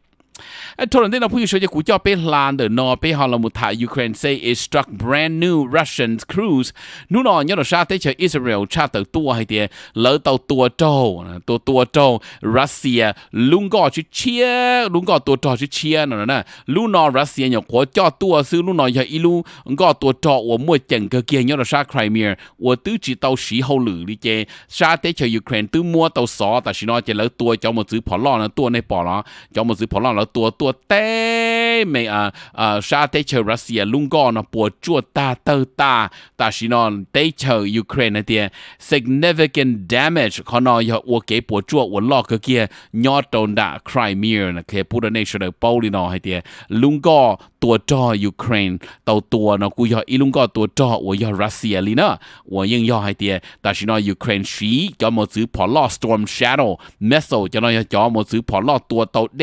Thôi nên là phụ số cụ cho bé lan để nó bé họ là một thả Ukraine say it struck brand new Russian cruise. Nu nó nhớ là sao tới chờ Israel cha tới tua hay tiền lỡ tàu tua trâu tua tua trâu Russia luôn gọi chứ chia luôn gọi tua trâu chứ nè luôn nó Russia nhớ của cho tua sư luôn nó giờ ilu gọi tua trâu của mua chẳng cơ nhớ là sao Crimea của tứ chỉ tàu sĩ hậu lử đi chơi sao tới chờ Ukraine tứ mua tàu sọ ta chỉ nói chơi lỡ tua cho một chữ bỏ lo là tua này bỏ lo cho một chữ bỏ lo là ตัวตัวเต้ไม่อ่าอ่าชาเตเชอรัสเซียลุงก็นะปวดจวดตาเตอตาแต่ชินอนเตเชอยูเครนนะเตีย significant damage ขอนอยอวเก็ปวดจวดวันลอกเกียยอดโดนด่าไครเมียนะเคปูดเนชั่นเดอร์โปลินอให้เตียลุงก็ตัวจอยูเครนเต่าตัวเนาะกูยออีลุงก็ตัวจออวยอรัสเซียลีเนาะอวยยังยอให้เตียแต่ชินอยูเครนชีจอมอซื้อพอลอสตอร์มแชโดว์เมสโซจะนอยจอมอซื้อพอลอตัวเต่าเด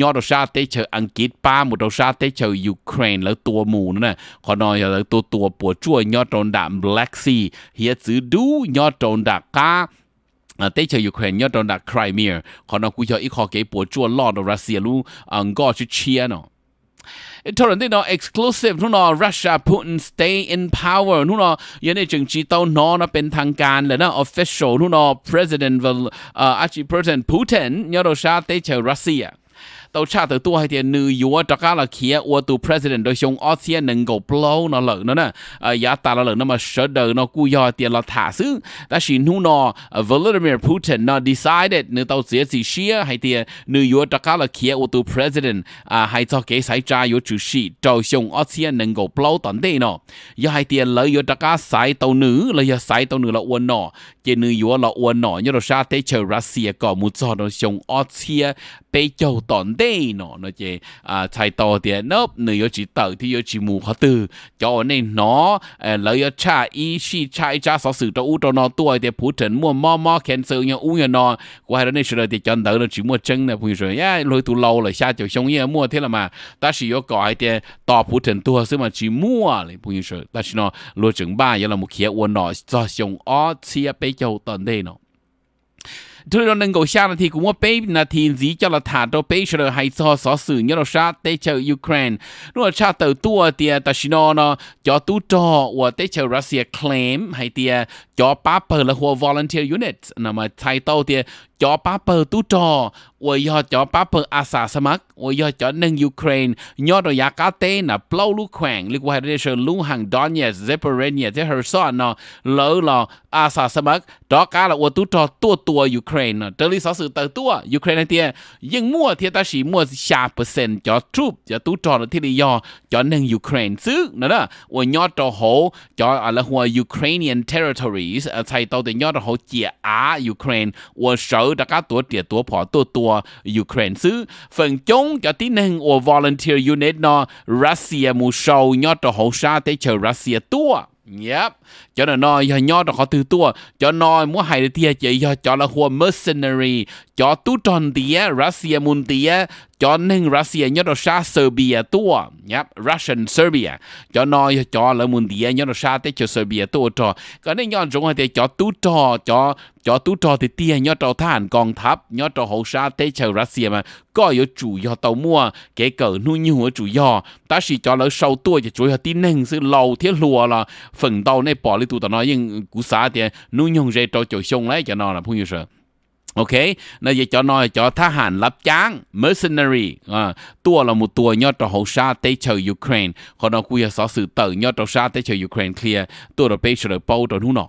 ยอดชาเตเชออังกฤษป้าหมดชาเตเชอยูเครนแล้วตัวหมูนั่นน่ะขอนอยแล้วตัวตัวปวดชั่วยอดโดนด่าแบล็กซีเฮียซื้อดูยอดโดนด่าก้าเตชยูเครนยอดโดนด่าไครเมียขอนอกูยออีคอเกปวดชั่วลอดรัสเซียรู้อังกอชิเชียเนาะ Tarantino exclusive นู่นนอ Russia Putin stay in power นู่นนอยันในจึงจีเต้านอนะเป็นทางการเลยนะ official นู่นนอ president เอ่ออาชี president Putin ยอดชาเตเชรัสเซีย都差得多一点。你有这个了企我都 president 的熊，而且能够 blow 那了呢呢，呃，也打了了那么舍得那故要点了他是，但是你呢，Vladimir Putin 呢 decided 你到自己是还点，你有这个了企我都 president 啊，还做给谁家有主席，照熊，而且能够 blow 当地呢，也还点了有这个谁到你了，也谁到你了我呢，给你有了我呢，你都啥得求 Russia 搞木做的熊，而且被叫当地。đây nó nó chỉ à chạy tàu thì nó nếu có chỉ tàu thì có chỉ mù khó từ cho nên nó à, lấy có cha ý chi cha ý cha sáu sự cho u cho nó tuổi thì phụ trần mua mò mò khen sự nhau u nhau nó qua đó nên sự thì chân đầu nó chỉ mua chân này phụ rồi á lôi tụ lâu rồi xa chiều xong như mua thế là mà ta chỉ có gọi thì tàu phụ trần tua xứ mà chỉ mua này phụ rồi ta chỉ nó lôi chừng ba giờ là một khía uốn nó cho xong ó chia bây giờ tận đây nó tôi nó nâng cầu xa là thì cũng có bé là thì gì cho là thả đồ bé cho là hay cho xó xử nhớ là sát tế chờ Ukraine nó là sát tàu tua thì à, ta xin nó cho tu cho và tế chờ Russia claim hay thì à, cho ba bờ là hồ volunteer unit nằm mà thay tàu thì cho paper tu trò ôi do cho paper asa ôi do cho nâng Ukraine nhớ rồi ya cá tê là plau lu khoang liên quan đến sự lu hàng đó nhẹ Zeporenia thế Herson nó lỡ đó cá là ôi tu trò tua tua Ukraine nó trở lý sáu sự tua Ukraine tiền nhưng mua thì ta chỉ mua xa cho troop cho tu trò là thiên cho nâng Ukraine xứ nữa ôi nhớ trò hổ cho à, là Ukrainian territories à, thay tàu thì nhớ trò hổ á Ukraine ôi sợ ดักตัวเตียตัวผอตัวตัวยูเครนซื้อฝั่งจงจะที่หนึ่งโอ v o l u n t ียร unit นอรัสเซียมูโชยอดตัวหงชาเตเชอรัสเซียตัวเี e ย cho nên nó giờ nhỏ nó có từ tua cho nó muốn hay tia chỉ giờ cho là hùa mercenary cho tu tròn tia Russia mun tia cho nên Russia nhớ nó sa Serbia tua nhá Russian Serbia cho nó cho là mun tia nhớ nó sa tới cho Serbia tua cho, cái nên nhon chúng hay cho tu trò cho cho tu trò thì tia nhớ trò thản còn thấp nhớ trò hậu sa tới cho Russia mà có yếu chủ yếu tàu mua kể cỡ nuôi nhiều chủ yếu ta chỉ cho là sau tua cho chủ yếu tin nên sự lâu thiết lùa là phần tàu này bỏ lấy tụ nói nhưng cú xá thì nuôi nhung rê cho chỗ sông lấy cho nó là phu như sợ ok nó vậy cho nói cho thá hàn lập chán mercenary à, tua là một tua nhớ cho hậu sa tây chờ ukraine còn nó cũng là sự tự nhớ cho sa tây chờ ukraine clear tua là bây giờ bao Hữu nó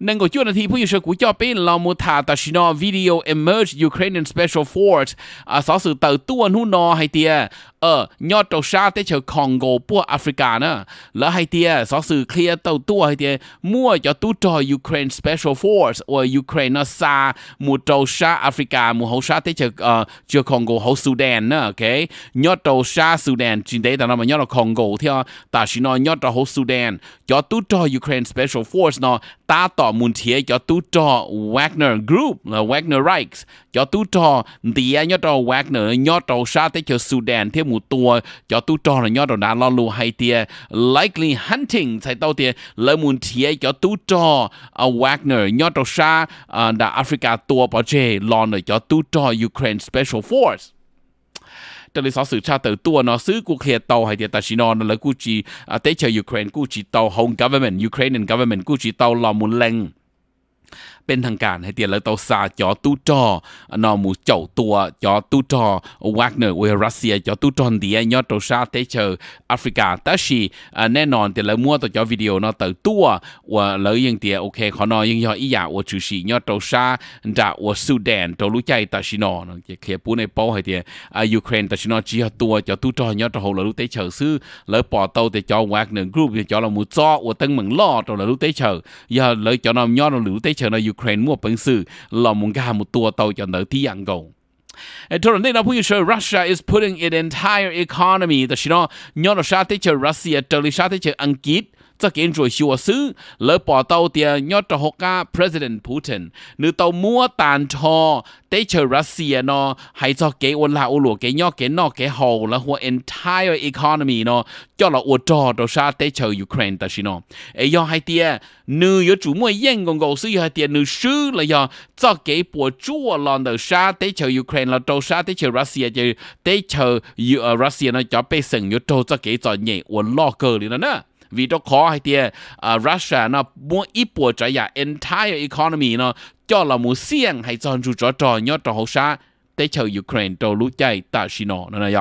nâng của chuyện thì bây giờ của cho bên là một thà ta xin video emerge Ukrainian special force à sáu sự tự tua nu nó hay tia ở nhỏ trâu sa tới chờ Congo bua Africa nữa là hay tia sáu sự clear tàu tua hay tia mua cho tu trò Ukraine special force or Ukraine xa một trâu sa Africa một hậu sa tới chờ chờ Congo hậu Sudan nữa ok nhỏ trâu sa Sudan chính đấy ta nói mà nhỏ là Congo theo ta xin nó nhỏ trâu hậu Sudan cho tu trò Ukraine special force nó ta tỏ muốn chia cho tu trò Wagner Group là Wagner Reich cho tu trò thì nhớ trò Wagner nhớ trò sa tới cho Sudan thế một tua cho tu trò là nhớ trò đã lo lu hay tia likely hunting sai tao tia lỡ muốn chia cho tu trò à, Wagner nhớ trò sa à, đã Africa tua bỏ chê lo nữa cho tu trò Ukraine Special Force trở lại sự cha tự tua nó xứ của kia tàu hay tiền tài xí nó nó là cú chỉ tế chờ Ukraine cú chỉ tàu home government Ukrainian government cú chỉ tàu là muốn lên เป็นทางการให้เตียนเลยเตาซาจอตู้จอนอหมูเจ้าตัวจอตู้จอวากเนอร์เวรัสเซียจอตู้จอนเดียยอดตัวชาเตเชอร์แอฟริกาตาชีแน่นอนเตียนเลยมั่วตัวจอวิดีโอเนาะเตอตัวว่าเลยยังเตียโอเคขอนอยังยออีหยาว่าจือชียอดตัวชาดาว่าสุดานตัวรู้ใจตาชินอนเคลียปูในโป้ให้เตียยูเครนตาชินอจีตัวจอตู้จอยอดตัวเลยรู้เตเชอร์ซื้อเลยปอเตาแต่จอวากเนอร์กรุ๊ปจอเราหมูจอว่าตั้งเหมือนล่อตัวเลยรู้เตเชอร์ยอเลยจอนอมยอดเราหรือเตเชอร์ในยูครนมั่วเปิงสื่อลอมุงกามุตัวเตาจะเดนือที่ยังกงเอ่อทุกคนได้รับผู้ช่วย Russia is putting its entire economy แต่ชิโนย้อนรัสเซียที่เจอรัสเซียเจอริชาที่เจออังกฤษจะเกินรวยชัวซื้อเลอปอเตาเตียยอดจะฮกา president Putin หรือเตามัวตานชอเตเชอรัสเซียเนาะให้จะเกอวนลาอุหลัวเกยอเกนอกเกฮอลและหัว entire economy เนาะจอละอวดจอดชาเตเชอยูเครนแต่ชินอเอยอให้เตียนื้อยจู่มวยเย่งกงกซื้อให้เตียนื้อชื่อละยอจะเกปวดจั่วลอนเดชาเตเชอยูเครนละโตชาเตเชอรัสเซียจะเตเชอยูรัสเซียเนาะจะไปเสิงยูโตจะเกจอดใหญ่อวนลอกเกอร์เลยนะเนาะ vì đó khó hay thì uh, Russia nó muốn ít bộ trái nhà entire economy nó cho là muốn siêng hay cho dù cho trò nhớ trò hậu sa tới chờ Ukraine trâu lũ chạy ta xin nó nó nói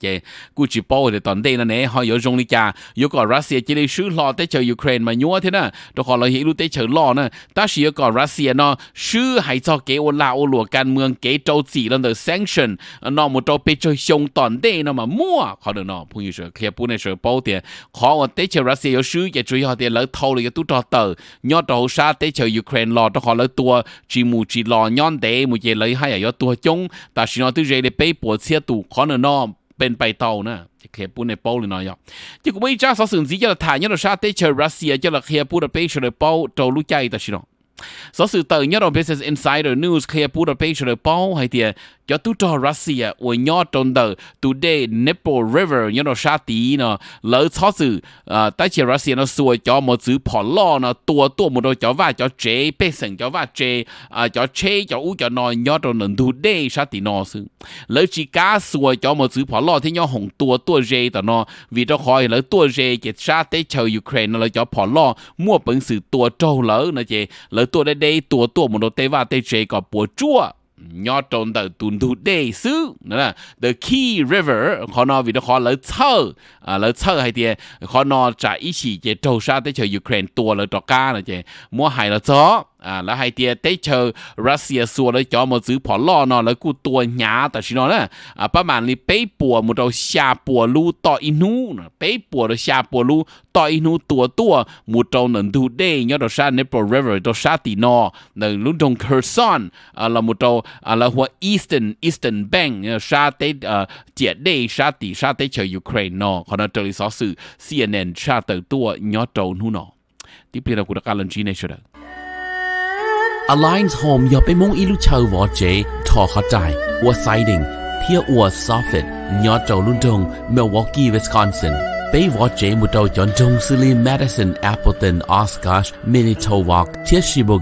嘅，估住波我哋當地呢，你可以有用呢家，有個 Russia 即係輸落得就 Ukraine 嘛，有啊啲呢，都可能係路得就落呢，但是有個 Russia 呢，輸係就幾我拉我羅間เมือง幾周字呢度 sanction，那麼到被就用當地那麼摸，可能呢，朋友說，其實本來說波啲，可我得就 Russia 有輸嘅，主要啲兩套嚟嘅都到到，要到沙得就 Ukraine 落都可能多，字幕字落，樣地冇嘢你係又要多用，但是我對住你被波切度可能呢。เป็นไปเตานะจะเขียปูในเป้าเลยน้อยอ่ะจะกูไม่จ้าสอสื่อสีจะละถ่ายเนี่ยเราชาติเชอรัสเซียจะละเขียปูระเปชเลยเป้าโตรู้ใจแต่ชิโนสอสื่อเตอร์เนี่ยเรา business insider news เขียปูระเปชเลยเป้าให้เตีย cho tu cho Russia của nhỏ trong đời today Nepal River nhớ nó xa tí nó lỡ xó sự à, tại chỉ Russia nó xua cho một chữ phỏ lo nó tua tua một đôi cho và cho chế bê sừng cho và chế cho chế cho u cho nó nhỏ trong đời today sát tí nó sự lỡ chỉ cá xua cho một chữ phỏ lo thì nhỏ hồng tua tua rê tao nó vì đó khỏi lỡ tua rê chỉ sát tế chờ Ukraine nó lỡ cho phỏ lo mua bẩn sự tua trâu lỡ nó chỉ lỡ tua đây đây tua tua một đôi tế và tế chế có bùa chua nhỏ trộn tờ tùn thu đề sứ đó là the key river khó nó vì nó khó lỡ thơ à, lỡ thơ hay thì khó nó trả ý chỉ chế trâu sa tới chờ Ukraine tua lỡ trò ca là chế mua hải là gió à là hai tia tế chờ Russia xua lấy cho một chữ phỏ lo nó lấy cụ tua nhà ta chỉ nó là, à ba màn li bế bùa một đầu xa bùa lu to inu bế bùa đầu xa bùa lu to inu tua tua một đầu nền thu đê nhớ đầu xa Nepal River đầu xa tì nó nền lúc Đông, Kherson à là một đầu à là hoa Eastern Eastern Bank à, xa tế à chia đê xa tì xa tế chờ Ukraine nó còn nó trở lại xóa sự CNN xa tử tua nhớ đầu nu nó tiếp theo là cuộc đặc lần chi này sẽ được Alliance Home ยอไปมุงอิลูเชาววอเจทอเข้าใจวัวไซดิงเที่ยวอัวซอฟเฟตยอดเจ้าลุนดงเมลวอกกี้เวสคอนซิน Baywatch võ trẻ một đầu chọn trong xử lý Madison Appleton Oscar Manitowoc thiết sĩ bộ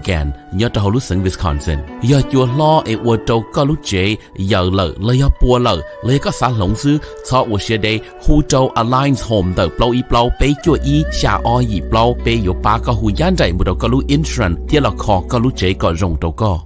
nhớ trong hồ lúc sân Wisconsin. Giờ chùa lo ế vô trâu có lúc trẻ giờ lợ lỡ giờ bùa lợ lỡ có xã lộng sư cho vô xe đây, hù trâu Alliance Home tờ bầu y bầu bé chùa y xa o y bầu bé yếu ba có hù gián rảy một đầu có lúc insurance thiết là khó có lúc trẻ có rộng trâu có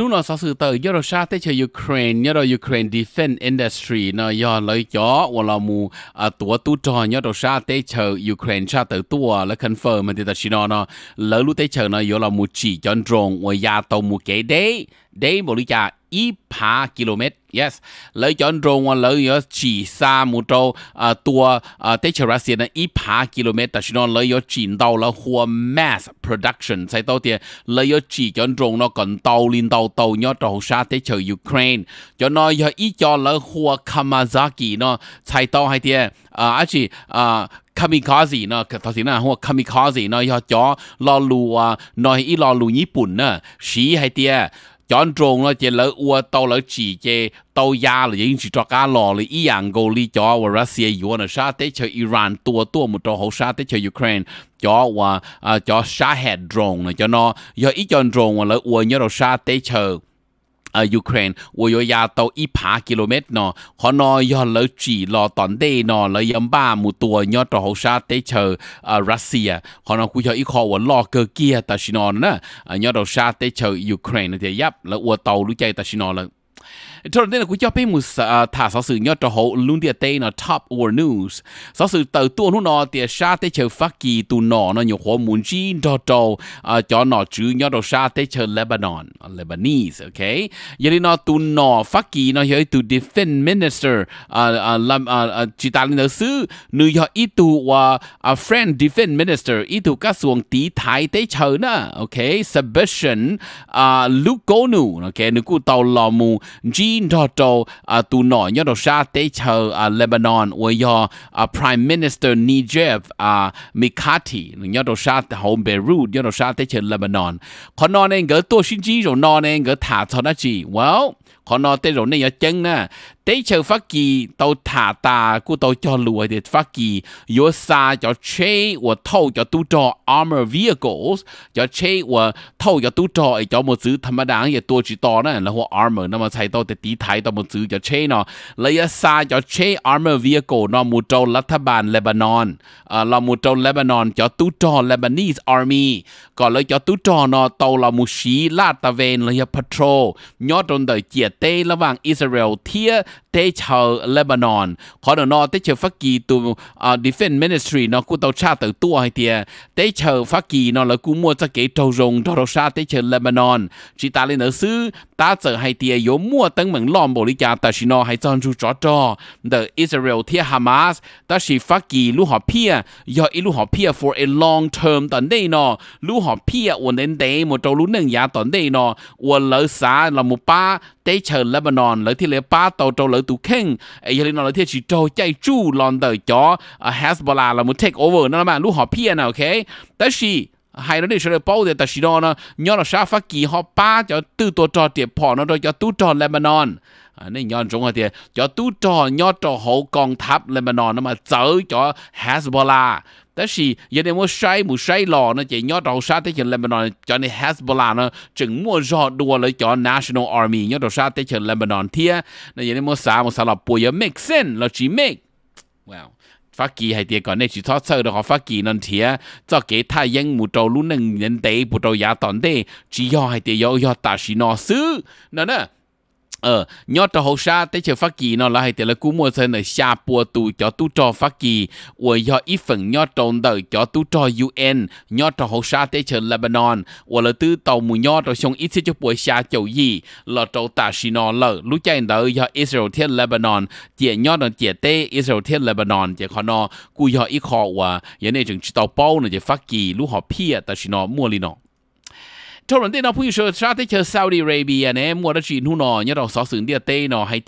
tu nó sao sự tờ do rồi sao thế chơi Ukraine do rồi Ukraine defense industry nó do lấy chó hoặc là mù à tua tu trò do rồi sao thế chơi Ukraine sao tự tua là confirm mình thì ta xin nó lỡ lúc thế chơi nó do là mù chỉ chọn drone hoặc ya tàu mù kế đấy để một lý trả 100 km. Yes. Lấy chọn rộng và lấy yếu chỉ xa một trâu à, tua à, tế chờ ra xe là 100 km. Tại sao lấy yếu chỉ đau là hùa mass production. Sai tao tiền lấy yếu chỉ chọn rộng nó còn tàu liên tàu tàu nhớ trâu xa tế chờ Ukraine. Cho nó yếu ý cho lấy hùa Kamazaki nó. Sai tao hay tiền. À, chỉ à, kamikaze เนาะตอนสินะหัว kamikaze เนาะยอจอรอลูอ่ะนอยอีรอลูญี่ปุ่นเนาะชี้ให้เตีย chọn trộn nó chỉ lỡ ua tàu lỡ chỉ chế tàu ya là những chỉ cho cá lò là ý rằng gồ lý cho và Russia Iran tua tua một trò hậu sa tế Ukraine cho và cho sa hạt drone cho nó do ý chọn trộn là lỡ ua nhớ đồ sa tế เออยูเครนวอยยาโตอีพากิโลเมตรเนาะขอนอย้อนแล้วจีรอตอนเดย์นอแล้วยำบ้าหมูตัวยอดต่อหชาติเชอร์รัสเซียขอนอคุยเฉอีคอวันรอเกอร์เกียตาชินอนนะยอดต่อชาติเชอร์ยูเครนเนี่ยยับแล้วอัวโตรู้ใจตาชินอนแล้ cho nên là cũng cho bé một à, thả sáu sự nhớ cho luôn địa tây nó top world news sáu sự tờ tua nó nó thì sa chờ phát kỳ tu nó nó nhiều khó muốn chi à, cho cho cho nó chứ nhớ cho sa chờ Lebanon Lebanese ok giờ đi nó tu nó phát kỳ nó hiểu tu defense minister à, làm chỉ ta lên đó xứ nữ do và friend defense minister ít tu các xuồng tí thái tê chờ nữa ok Sebastian Lukonu ok nữ cụ tàu lò mù chi khi đó trâu à tụ nọ nhớ đồ sa tế chờ à Lebanon với yo à Prime Minister Nijev à Mikati nhớ đó sa hồng Beirut nhớ đó sa tế chờ Lebanon còn nọ nên gỡ tôi xin chỉ rồi nọ nên gỡ thả cho nó chỉ well còn nọ tế rồi nên nhớ chân nè 地球發記到塔達古到叫路的發記，有啥叫 che 我偷叫都叫 armor vehicles，叫 che 我偷叫都叫，叫麼子他媽當也多知道呢，然後 armor 那麼才到的地台到麼子叫 che 呢，你一啥叫 che armor vehicle 呢，木州รัฐบาลเลบานอนอ่าเรามุ州เลบานอน叫都叫 Lebanese army，ก็เลย叫都叫呢到เรามุชีลาดตะเวนเลย patrol，ย้อนตรงเดียเจียเต้ระหว่างอิสราเอลเทีย tế chờ Lebanon khó đồ nó tế chờ phát kỳ tù à, Defense Ministry nó cũng tàu cha tự tua hay thì tế chờ phát kỳ nó là cũng mua cho cái tàu rồng tàu rau sa tế chờ Lebanon chỉ ta lên ở xứ ta chờ hay thì yếu mua tấn mừng lòm bồ lý cha ta chỉ nó hay chọn chú chó cho the Israel thì Hamas ta chỉ phát kỳ lúc họ pia do ít lúc họ pia for a long term tận đây nó lúc họ pia ổn định đây một trâu lúc nâng giá tận đây nó ổn lỡ xá là một ba tế chờ Lebanon lợi thiết lệ ba tàu trâu lợi tụ khen ấy giờ nó lợi thiết chỉ trâu chạy chu lon tờ chó à, Hezbollah là muốn take over nó mà lúc họ pia nào ok tới khi hay nó đi sửa bao giờ tới khi đó nó nhớ là sao phát kỳ họ ba cho tư tổ trò tiệp họ nó rồi cho tú trò Lebanon à, nên nhon chúng ta à, thì cho tú trò nhớ trò hậu còn tháp Lebanon nó mà chở cho Hezbollah 但是也得么晒么晒了呢，这要到啥的去 Lebanon，叫你 Hezbollah 呢，整么绕多了叫 National Army，要到啥的去 Lebanon 贴，那也得么啥么啥了，不要 make sense 了，只 make，wow。phát kỳ hay tiền còn nên chỉ thoát sơ được họ phát kỳ nên cho cái thay dân một trâu lũ nâng nhân tế một trâu giá tòn tế chỉ do hay tiền do do ta chỉ nó xứ nữa nữa ờ nhớ cho hậu sa tới chờ phát kỳ nó là hay là cú mua sen ở xa bùa tù cho tu cho phát kỳ ở do ít phần nhớ trộn đời cho tu cho UN nhớ cho hậu sa tới chờ Lebanon ở là tư tàu mù nhớ cho xong ít sẽ cho bùa xa chầu gì là trâu ta xì nó lợ lũ chạy đời do Israel thiên Lebanon chỉ nhớ là chỉ tế Israel thiên Lebanon chỉ khó nó cú do ít khó và giờ này chừng tàu bao nó chỉ phát kỳ lũ họ pia ta xì nó mua li nó cho nên tên nó bây Saudi Arabia nè mua đó chuyện hú nọ nhớ đâu xóa sướng địa tê nọ hay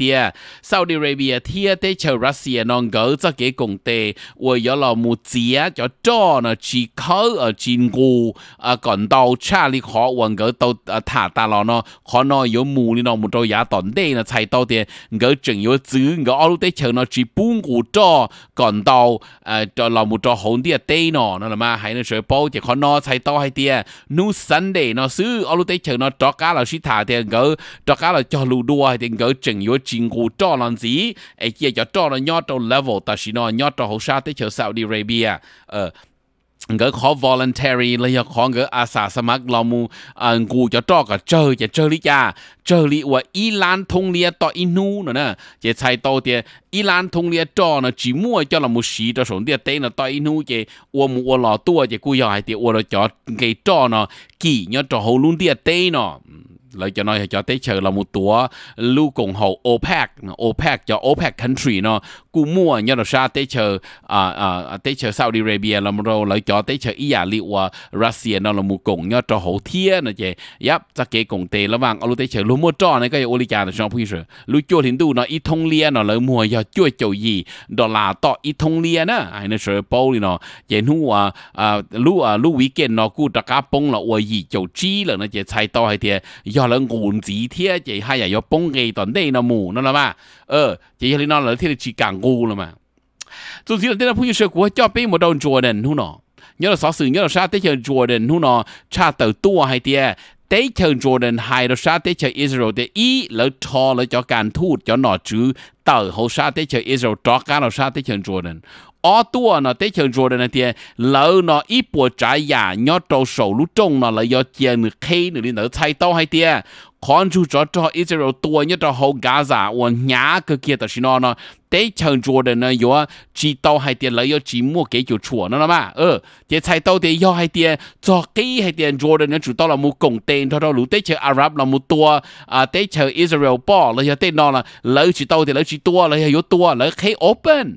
Saudi Arabia thia thế chờ Russia nó gỡ cho cái công tê ôi giờ là mua chia cho cho nó chỉ khớ ở trên gu à còn tàu cha li khó quăng gỡ tàu thả ta lo nó khó nó yếu mù li nó một trâu giá tòn tê nó chạy tàu tiền gỡ chừng yếu chứ gỡ ở lúc tê chờ nó chỉ buông gu cho còn tàu à cho là một trâu hồn địa tê nọ nó là mà hay nó sẽ bao thì khó nó chạy tàu hay tia nu Sunday nó sư ở lúc đấy chờ nó cho cá là sĩ thả thì ngỡ cho cá là cho lù đua thì ngỡ chừng yếu chừng cụ cho làm gì ấy kia cho cho nó nhỏ trong level ta chỉ nó nhỏ trong hậu sa tới chờ Saudi Arabia ờ ngỡ khó voluntary là khó ngỡ à xã sa mu à ngủ cho trọ cả chơi chỉ chơi lý cha chơi lý và y lan thông lia inu nữa nè chỉ sai to thì y lan thông lia nó chỉ mua cho là một xí cho sống thì tên là to inu chỉ uo mu uo lò tua chỉ cú giỏi thì uo nó cái trọ nó kỹ nhớ trọ hậu luôn thì tên nó lời cho nói cho tế chờ là một tủa lưu cộng hộ OPEC OPEC cho OPEC country nó cú mua nhớ là sao tế chờ à à, à tế chờ Arabia là một rồi cho tế chờ ý liệu à, Russia là một cộng nhớ cho hậu thiên nữa chứ yep chắc cái cộng tế là vàng alo tế chờ lưu mua cho này cái ô lý cha là sao phi sự lưu chua thiên tu nó ít thông liên nó lời mua giờ chua chầu gì đó là tọ ít thông liên á ai nó sợ bao đi nó chỉ nu à, à weekend nó cú đặc cá bông là ô gì chầu chi là nó chỉ chạy to hay thiệt cho là nguồn gì thế hay là do gây toàn đây nó mù nó là mà ờ chỉ là nó là thế là chỉ càng ngu là mà dù gì là thế là phụ nữ của cho bé một đồng chùa hú nó nhớ là xóa sự nhớ là sao thế chờ chùa hú nó cha tờ tua hay tia tế chờ chùa hay là sao tế chờ Israel tế ý lỡ cho lỡ cho càng thu cho nó chứ tờ hậu sao tế chờ Israel cho cá là sao tế chờ chùa ở tua nó tới trường rồi này tiền lỡ nó ít bộ trái giả nhớ trâu sầu lũ trông nó lại do tiền khi nữa đi nó chạy tao hay tiền còn chú cho cho Israel tua nhớ cho hậu Gaza và nhà cái kia đó nó nó tới trường rồi này nó do chỉ tao hay tiền lỡ do chỉ mua cái kiểu chùa nó mà ờ ừ, chỉ thay tao thì do hay tiền cho cái hay tiền rồi nó chủ tao là mua cổng tên thôi đó lũ tới trường Arab là mua tua à tới trường Israel bỏ là do tên nó là lỡ chỉ tao thì lỡ chỉ tua lỡ do tua lỡ khi open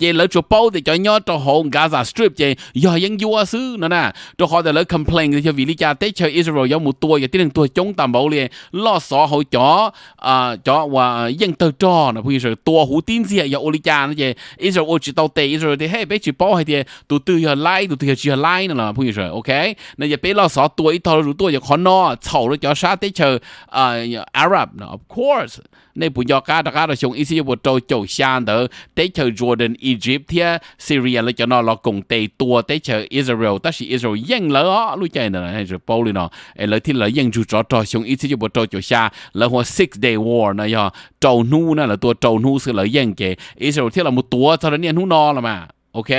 chị lỡ chụp bao thì cho nhau cho hồn Gaza Strip chị giờ vẫn vua xứ nữa nè cho họ thì lỡ complain thì cho vì lý cha tế chơi Israel giống một tuổi và tiếng tuổi chống tạm bảo liền lo sợ hậu chó à chó và dân tơ cho nè bây giờ tua hủ tin gì giờ ô lý cha nó chị Israel chỉ tàu tệ Israel thì hết bé chỉ bao hay thì tụ tư giờ lại tụ tư giờ chỉ lại nữa là bây giờ ok nên giờ bé lo sợ tuổi thọ rồi tuổi giờ khó no sầu rồi cho sát tết chơi à, Arab of course ในปุ่นยอก้าตะก้าเราชงอิสยาบโตโจชานเดอเตเชอร์จอร์แดนอียิปต์เทียซีเรียแล้วจะนอเรากงเตตัวเตเชอร์อิสราเอลแต่สิอิสราเอลยังเลอะรู้ใจเนอะให้จะปูเลยเนาะไอ้เลยที่เรายังจูจอจอชงอิสยาบโตโจชาแล้วหัว six day war นะยอโจนูนั่นแหละตัวโจนูสือเลยยังเกอิสราเอลที่เรามุตัวเท่านั้นเนี่ยนูนอละมาโอเค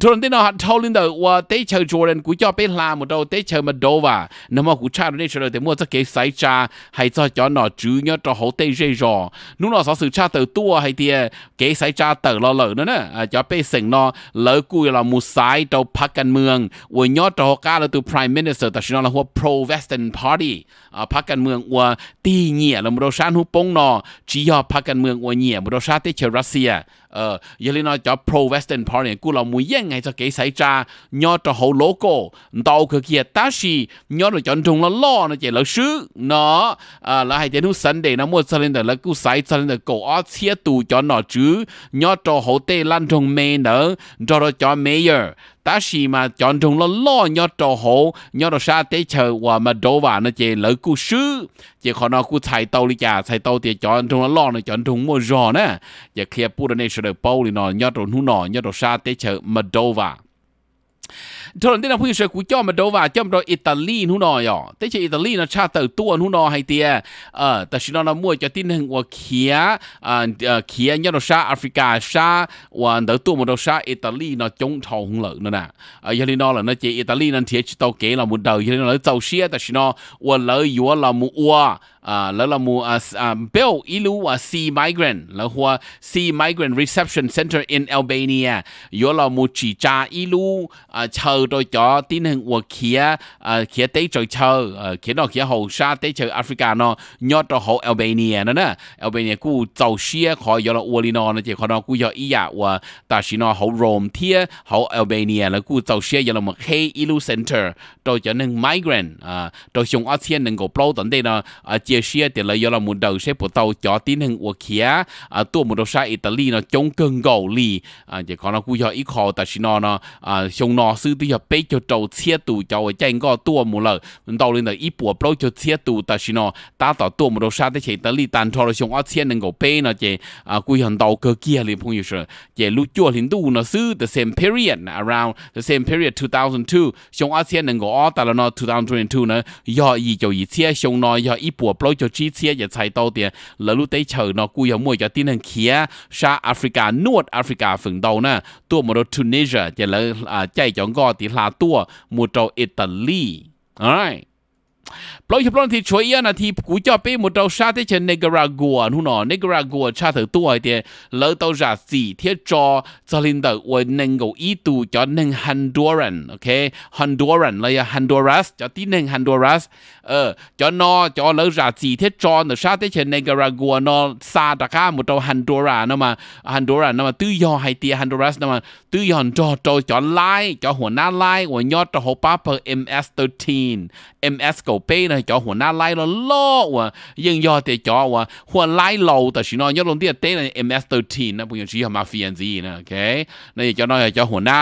tin hạt thâu lên đầu và tế chờ Jordan cú cho bên là một đầu tế chờ mà đâu và nếu mà cú cha nó chờ thì mua cho cái sai cha hay cho cho nó chú nhớ cho hậu tế dây rò nó nó sợ sự cha từ tua hay thì cái à, sai cha từ lo lỡ nữa nè à, cho bên sừng nó lỡ cú là một sai đầu phát căn mương và nhớ cho cả là từ prime minister ta xin nó là hoa pro western party à phát căn mương và ti nhẹ là một đầu sáng hút bông nó chỉ do phát căn mương và nhẹ một đầu sáng tế chờ Russia ờ giờ lên cho pro western party cú là mùi yên ngay cho cái xảy ra nhớ cho hậu lỗ tàu cái kia ta xì nhớ chọn trùng nó lo nó chỉ là sứ nó là hai tiếng hút sân để nó mua sân lên là cú xảy sân lên cổ ó chia tù cho nó chứ nhớ cho hậu tê lan trùng mê nữa cho nó cho ta chỉ mà chọn trùng lo lo nhớ trò hộ nhớ trò sa tế chờ và mà đổ vào nó chỉ lỡ cú sứ chỉ khó nó cú thải tàu đi chả thải tàu thì chọn trùng lo lo nó chọn trùng mua rò nè giờ kia pu đó này sẽ được bao thì nó nhớ trò nu nọ nhớ trò sa tế chờ mà đổ vào thường thế là phu sửa cú cho mà đâu vào cho mà đâu Italy hú nọ thế chứ Italy nó cha tàu tuôn hú nọ hay tiề ờ ta chỉ nó nó mua cho tin hình của kia à kia nhớ nó sa Africa sa và đỡ tuôn mà đâu sa Italy nó chống thầu hung lợn nữa nè ờ giờ nó là nó chỉ Italy nó thiệt chỉ tàu là một đời giờ nó lỡ tàu xe ta chỉ nó và lỡ yếu là một ua à, là mu, à, à, Bill, ilu à, C migrant hoa Migrant reception center in Albania, là mu chỉ cha ilu, à, chờ đôi chó tin hình của kia à kia tới trời chờ à ờ, kia nó kia hậu sa tới chờ Africa nó nhớ đôi hậu Albania nè nè Albania cũ giàu xia khỏi 有了窝里 nó nó chỉ khỏi nó cũ 有一呀我但是呢好 Rome 贴好 Albania 了 cũ là xia 有了木 K ilu center đôi chó nên migrant à, đôi ở cổ à chia sẻ thì là do là một đầu xếp bộ tàu cho tin hình của kia à tua một đầu sai Italy nó chống cơn gầu lì à chỉ có nó cũng do ít khó ta xin nó nó à xong nó sư thì giờ bây cho trâu chia tù cho ở trên có tua một lần mình tàu lên là ít bộ bao cho chia tù ta xin nó ta tỏ tua một đầu sai thì chỉ Italy tàn cho rồi xong ở chia nên gầu bây nó chỉ à cũng hiện tàu cơ kia liền phong như rồi chỉ lúc chua hình đủ nó sư the same period around the same period 2002 xong ở chia nên gầu ở ta là nó 2002 nữa do gì cho gì chia xong nó do ít bộ blow cho chi chia giờ chạy tàu tiền lỡ lúc tới chờ nó cú yếu mua cho tin hàng kia sa Africa North Africa phần đầu nè tua một đồ Tunisia giờ là chạy chọn ngõ thì là tua một trâu Italy alright ลอยชบลอนที่ช่วยยานาทีกูจะไปหมดเราชาติเช่นเนกรากัวนู่นน่ะเนกรากัวชาติตัวเดียแล้วตัวจากสี่เทียจอจะลินเดอร์วันหนึ่งกูอีตูจอหนึ่งฮันดัวรันโอเคฮันดัวรันเลยฮันดัวรัสจอที่หนึ่งฮันดัวรัสเออจอนอจอแล้วจากสี่เทียจอเนชาติเช่นเนกรากัวนอซาตะก้าหมดเราฮันดัวรานะมาฮันดัวรานะมาตื้อยอไฮเตียฮันดัวรัสนะมาตื้อยอนจอจอจอไล่จอหัวหน้าไล่หัวยอดจอหัวป้าเพอร์เอ็มเอสเตอร์ทีนเอ็มเอสกูเป้นะ lo lâu. chỉ nói là MS13 นะปุ่ยชี้มาฟีเอ็นซีนะโอเคในจะน้อยจะหัวหน้า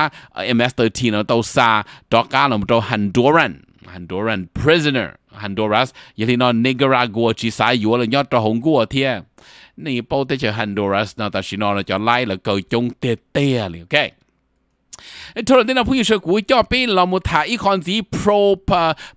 MS13 เราตัวซาดอกก้าเราตัวฮันดอรัน Honduran honduran prisoner Honduras vậy thì nó Nicaragua chỉ sai yếu là nhớ cho Hồng Quốc thiệt à. nên bao tới cho Honduras nó ta chỉ nói là cho lai là cầu chung tê tê liền ok Thôi đến là sự của cho bên là một ý con gì pro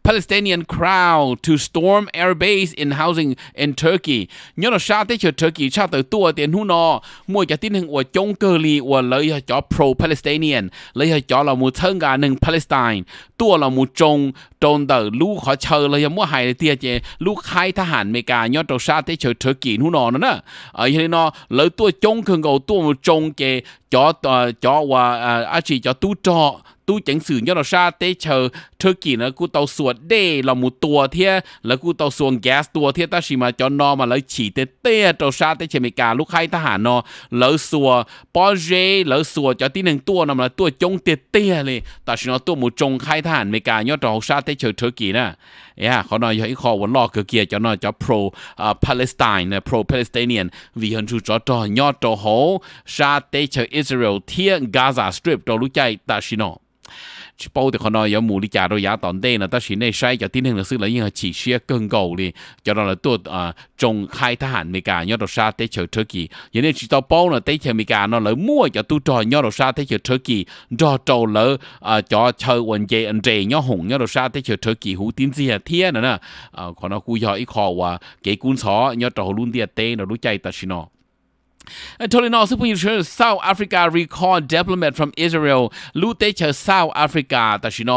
Palestinian crowd to storm air in housing in Turkey. Nhớ là sao tới Turkey sao tới tua tiền hú nó mua cho tin hình của chống cơ li của cho pro Palestinian lấy cho là một thân gà nâng Palestine tua là một trong trong tờ lũ khó chờ lấy mua hai tia chế lũ khai thả hẳn cả nhớ trâu sao tới chờ Turkey hú nó nữa ở nó lấy tua chống cường cầu tua một trong chế cho cho và à chỉ cho tu trọ tu chẳng sử cho là xa tế chờ thơ kỷ nó cú tàu suột đê là một tua thế là cú tàu xuồng gas tua thế ta chỉ mà cho nó mà lấy chỉ tế tế tàu xa tế chỉ mấy cả lúc hay ta hả nó lỡ xùa bó rê lỡ xùa cho tí nâng tua nó mà tua chống tế tế này ta chỉ nó tua một trông khai thản mấy cả nhớ tàu xa tế chờ thơ kỷ nè yeah họ nói hãy khó vấn lo cái kia cho nó cho pro Palestine pro Palestinian vì hơn chú cho cho nhỏ cho hố sa tế cho Israel thiên Gaza Strip cho lúc chạy ta xin nó chỉ bao thì còn nói có mua đi chả rồi giá tòn đây là ta chỉ nên sai cho tin hình là sự là những chỉ xe cân cầu đi cho đó là tôi à ờ, trong khai thác hạn mỹ cả nhớ đồ sa thế chờ trước kỳ vậy nên chỉ tao bao là thế chờ mỹ cả nó lỡ mua cho tôi trò nhớ đồ sa thế chờ trước kỳ cho trâu lỡ à cho chơi quần dây anh chế nhớ hùng nhớ đồ sa thế chờ trước kỳ hú tin gì à thiên nữa nè à còn nó họ giỏi khó quá cái cuốn xó nhớ trâu luôn đi tê nó lúc chạy ta xin nó Tolino ซึ่งผู้หญิงเชื้อ South Africa recall diplomat from Israel ลูเตเชื้อ South Africa แต่ชิโน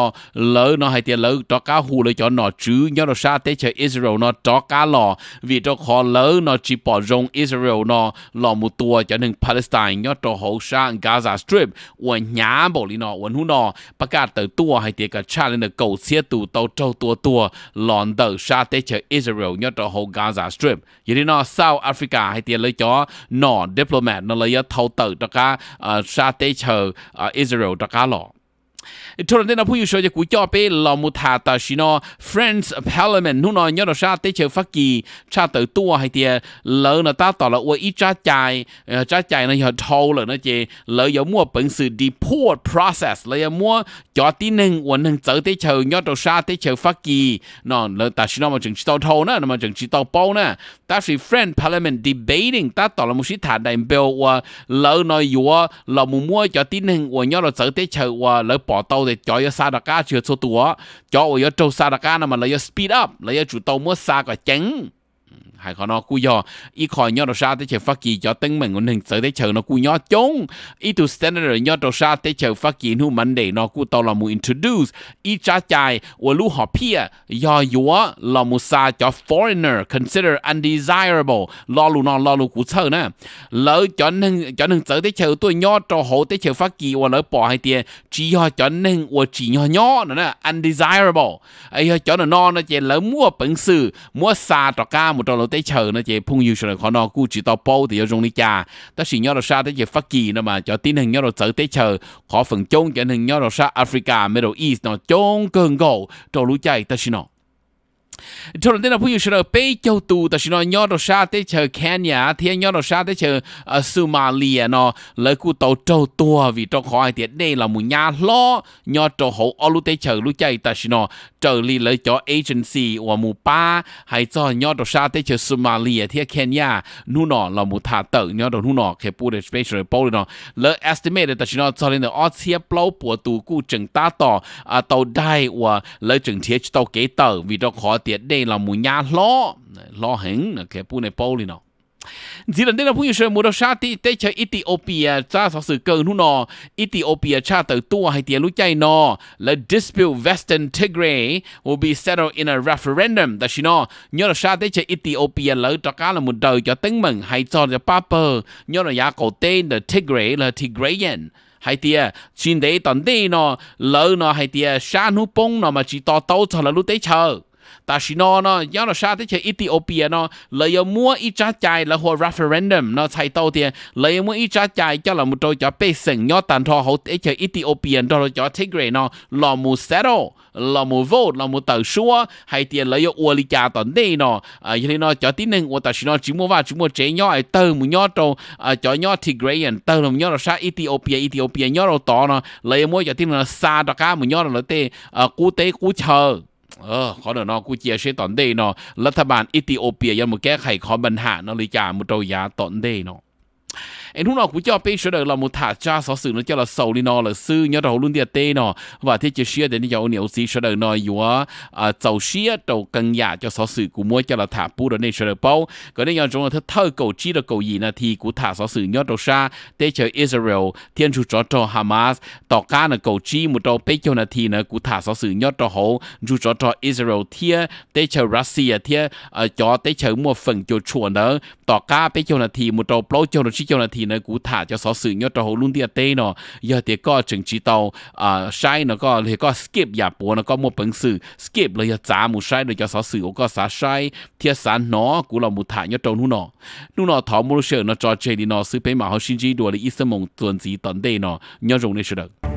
เลอเนาะให้เตียเลอตอกาหูเลยจอนอจื้อยอดชาเตเชื้อ Israel เนาะตอกาหล่อวีตอคอเลอเนาะจีปอจง Israel เนาะหล่อมูตัวจะหนึ่งปาเลสไตน์ยอดตอโฮชางกาซาสตริปอวนหยาบอกลีเนาะอวนหูเนาะประกาศเตอตัวให้เตียกับชาเลนเกาเสียตูเตอเจ้าตัวตัวหลอนเตอชาเตเชื้อ Israel ยอดตอโฮกาซาสตริปยีเนาะ South Africa ให้เตียเลยจอนอ diplomat นั่นเลยเท่าเติร์ดกาซาเตเชอร์อิสราเอลตะกาหล่อ cho nên là phụ yếu sẽ của cho bé là một thà ta xin nó friends parliament nó nói nhớ nó sao tới chờ phát kỳ cha tự tua hay tiề, lỡ là ta tỏ là ua ít cha chạy cha chạy nó giờ thâu rồi nó chị lỡ giờ mua bệnh sự deport process lỡ giờ mua cho tí nưng uốn nưng tới tới chờ nhớ nó sao tới chờ phát kỳ nó lỡ ta xin nó mà chừng chỉ tao thâu nữa nó mà chừng chỉ tao bao nữa ta chỉ friend parliament debating ta tỏ là một sự thà đại biểu lỡ nói vừa là mua cho tí nưng uốn nhớ nó tới tới tế chờ lỡ bỏ bỏ tàu để cho yếu xa đặc ca chưa số tua cho yếu trâu xa đặc ca mà lấy yếu speed up lấy yếu chủ tàu mua xa cả tránh hay khó nó cú giò y khỏi nhớ đầu xa tới chờ phát kỳ cho tấn mình ổn hình sở tới chờ nó cú nhớ chống y tu standard nhớ đầu xa tới chờ phát kỳ nu mình để nó cú tao là mu introduce y cha chài và lu họ pia do yếu là mu sa cho foreigner consider undesirable lo lu nó lo lu cú chờ nè lỡ cho nên cho nên sở tới chờ tôi nhớ trò hộ tới chờ phát kỳ và lỡ bỏ hai tiền chỉ ho cho nên và chỉ nhỏ nhỏ nữa nè undesirable ấy cho nó nó nó chỉ lỡ mua bẩn sự mua sa trò ca một trò lỡ tới chờ nó chỉ phun nhiều rồi khó nó cú chỉ tao bao thì dùng đi cha ta chỉ nhớ là sao tới chỉ phát kỳ nữa mà cho tin hình nhớ là tới tới chờ khó phần chung cho hình nhớ là sao Africa Middle East nó chung cường gỗ cho lũ chạy ta chỉ nó cho nên là bây giờ bây châu tu, ta chỉ nói nhỏ đồ sa tới chờ Kenya thì nhỏ đồ sa tới chờ ờ, Somalia nó lấy cụ tàu châu tu, vì trong khỏi thì đây là một nhà lo nhỏ châu hậu ở lúc tới chờ lúc chạy ta chỉ nói trợ lý lấy cho agency và một ba hay cho nhỏ đồ sa tới chờ Somalia thì Kenya nu nó là một thả tự nhỏ đồ nu nó cái bộ để special bộ nó lấy estimate ta chỉ nói cho nên là ở chia bao bộ tù cụ chừng ta à, tàu tàu đai và lấy chừng thiết tàu kế tờ, vì trong khỏi đây là nhà lo, lo Chỉ đây là phong sự mua đồ sát thì tới chơi Ethiopia cha sở sự cơ luôn nó Ethiopia cha từ tua hay tiền lúc chạy nó là dispute western Tigray will be settled in a referendum đó xin nó nhớ là sát tới chơi Ethiopia lỡ cho cá là một đời cho tính mừng hay cho cho paper nhớ là giá cổ tên là Tigray là Tigrayan hay tia xin để tận đây nó lỡ nó hay tia sa nu bông nó mà chỉ to tấu cho là lúc tới chờ ta chỉ nó nó giáo nó sa thế Ethiopia nó lấy yêu mua ít trả chạy là hồi referendum nó thay tàu tiền lấy yêu mua ít trả chạy cho là một trò cho bê sinh nhớ tàn thọ hậu thế chế Ethiopia đó cho Tigray nó là một settle là một vote là một tờ xua hay tiền lấy yêu uali cha tận đây nó à như thế nó cho tin nên của ta chỉ nó chỉ mua vào chỉ mua chế nhớ ai tờ một nhớ trâu à cho nhớ Tigrayan tờ là một nhớ là sa Ethiopia Ethiopia nhớ đâu to nó lấy mua cho tin là xa đó cả một nhớ là tê à cú tế cú chờ เออขอเนอกูเจียเช้ตอนเดเนาะรัฐบาลอิติโอเปีย ยังมุแก้ไขขอปัญหาเนาะลิจามุโตยาตอนเดเนาะ em lúc nào cho bây giờ là một thả cha sở sự nó cho là sầu đi nó là sư nhớ đầu luôn tiệt tê nó và thế chỉ xia đến giờ nhiều gì sở được nói vừa à xia tàu cần giả cho sở sự của mua cho là thả bu rồi này sở được bao cái này nhớ là thứ thơ cầu chi là cầu gì là thì của thả sở sự nhớ đầu xa thế chờ Israel thiên chủ cho cho Hamas tàu cá là cầu chi một tàu bây giờ là thì là của thả sở sự nhớ đầu hậu chủ cho cho Israel thiên thế chờ Russia thiên à, cho thế chờ mua phần cho chuồn đó tàu cá bây giờ là thì một tàu bao cho nó chỉ cho là thì chỉ cú thả cho số sự nhớ cho luôn địa à tê nó giờ thì có chừng chỉ tàu à sai nó có thì có skip giả bố nó có một bằng sự skip là giờ trả sai được cho số sự có xá sai thì xá nó cú là một thả nhớ trong nu nó nu nó thảo một sự nó cho chơi đi nó sự bên mà họ xin chỉ đùa là ít sớm mong tuần gì tuần đây nó nhớ dùng đấy sự được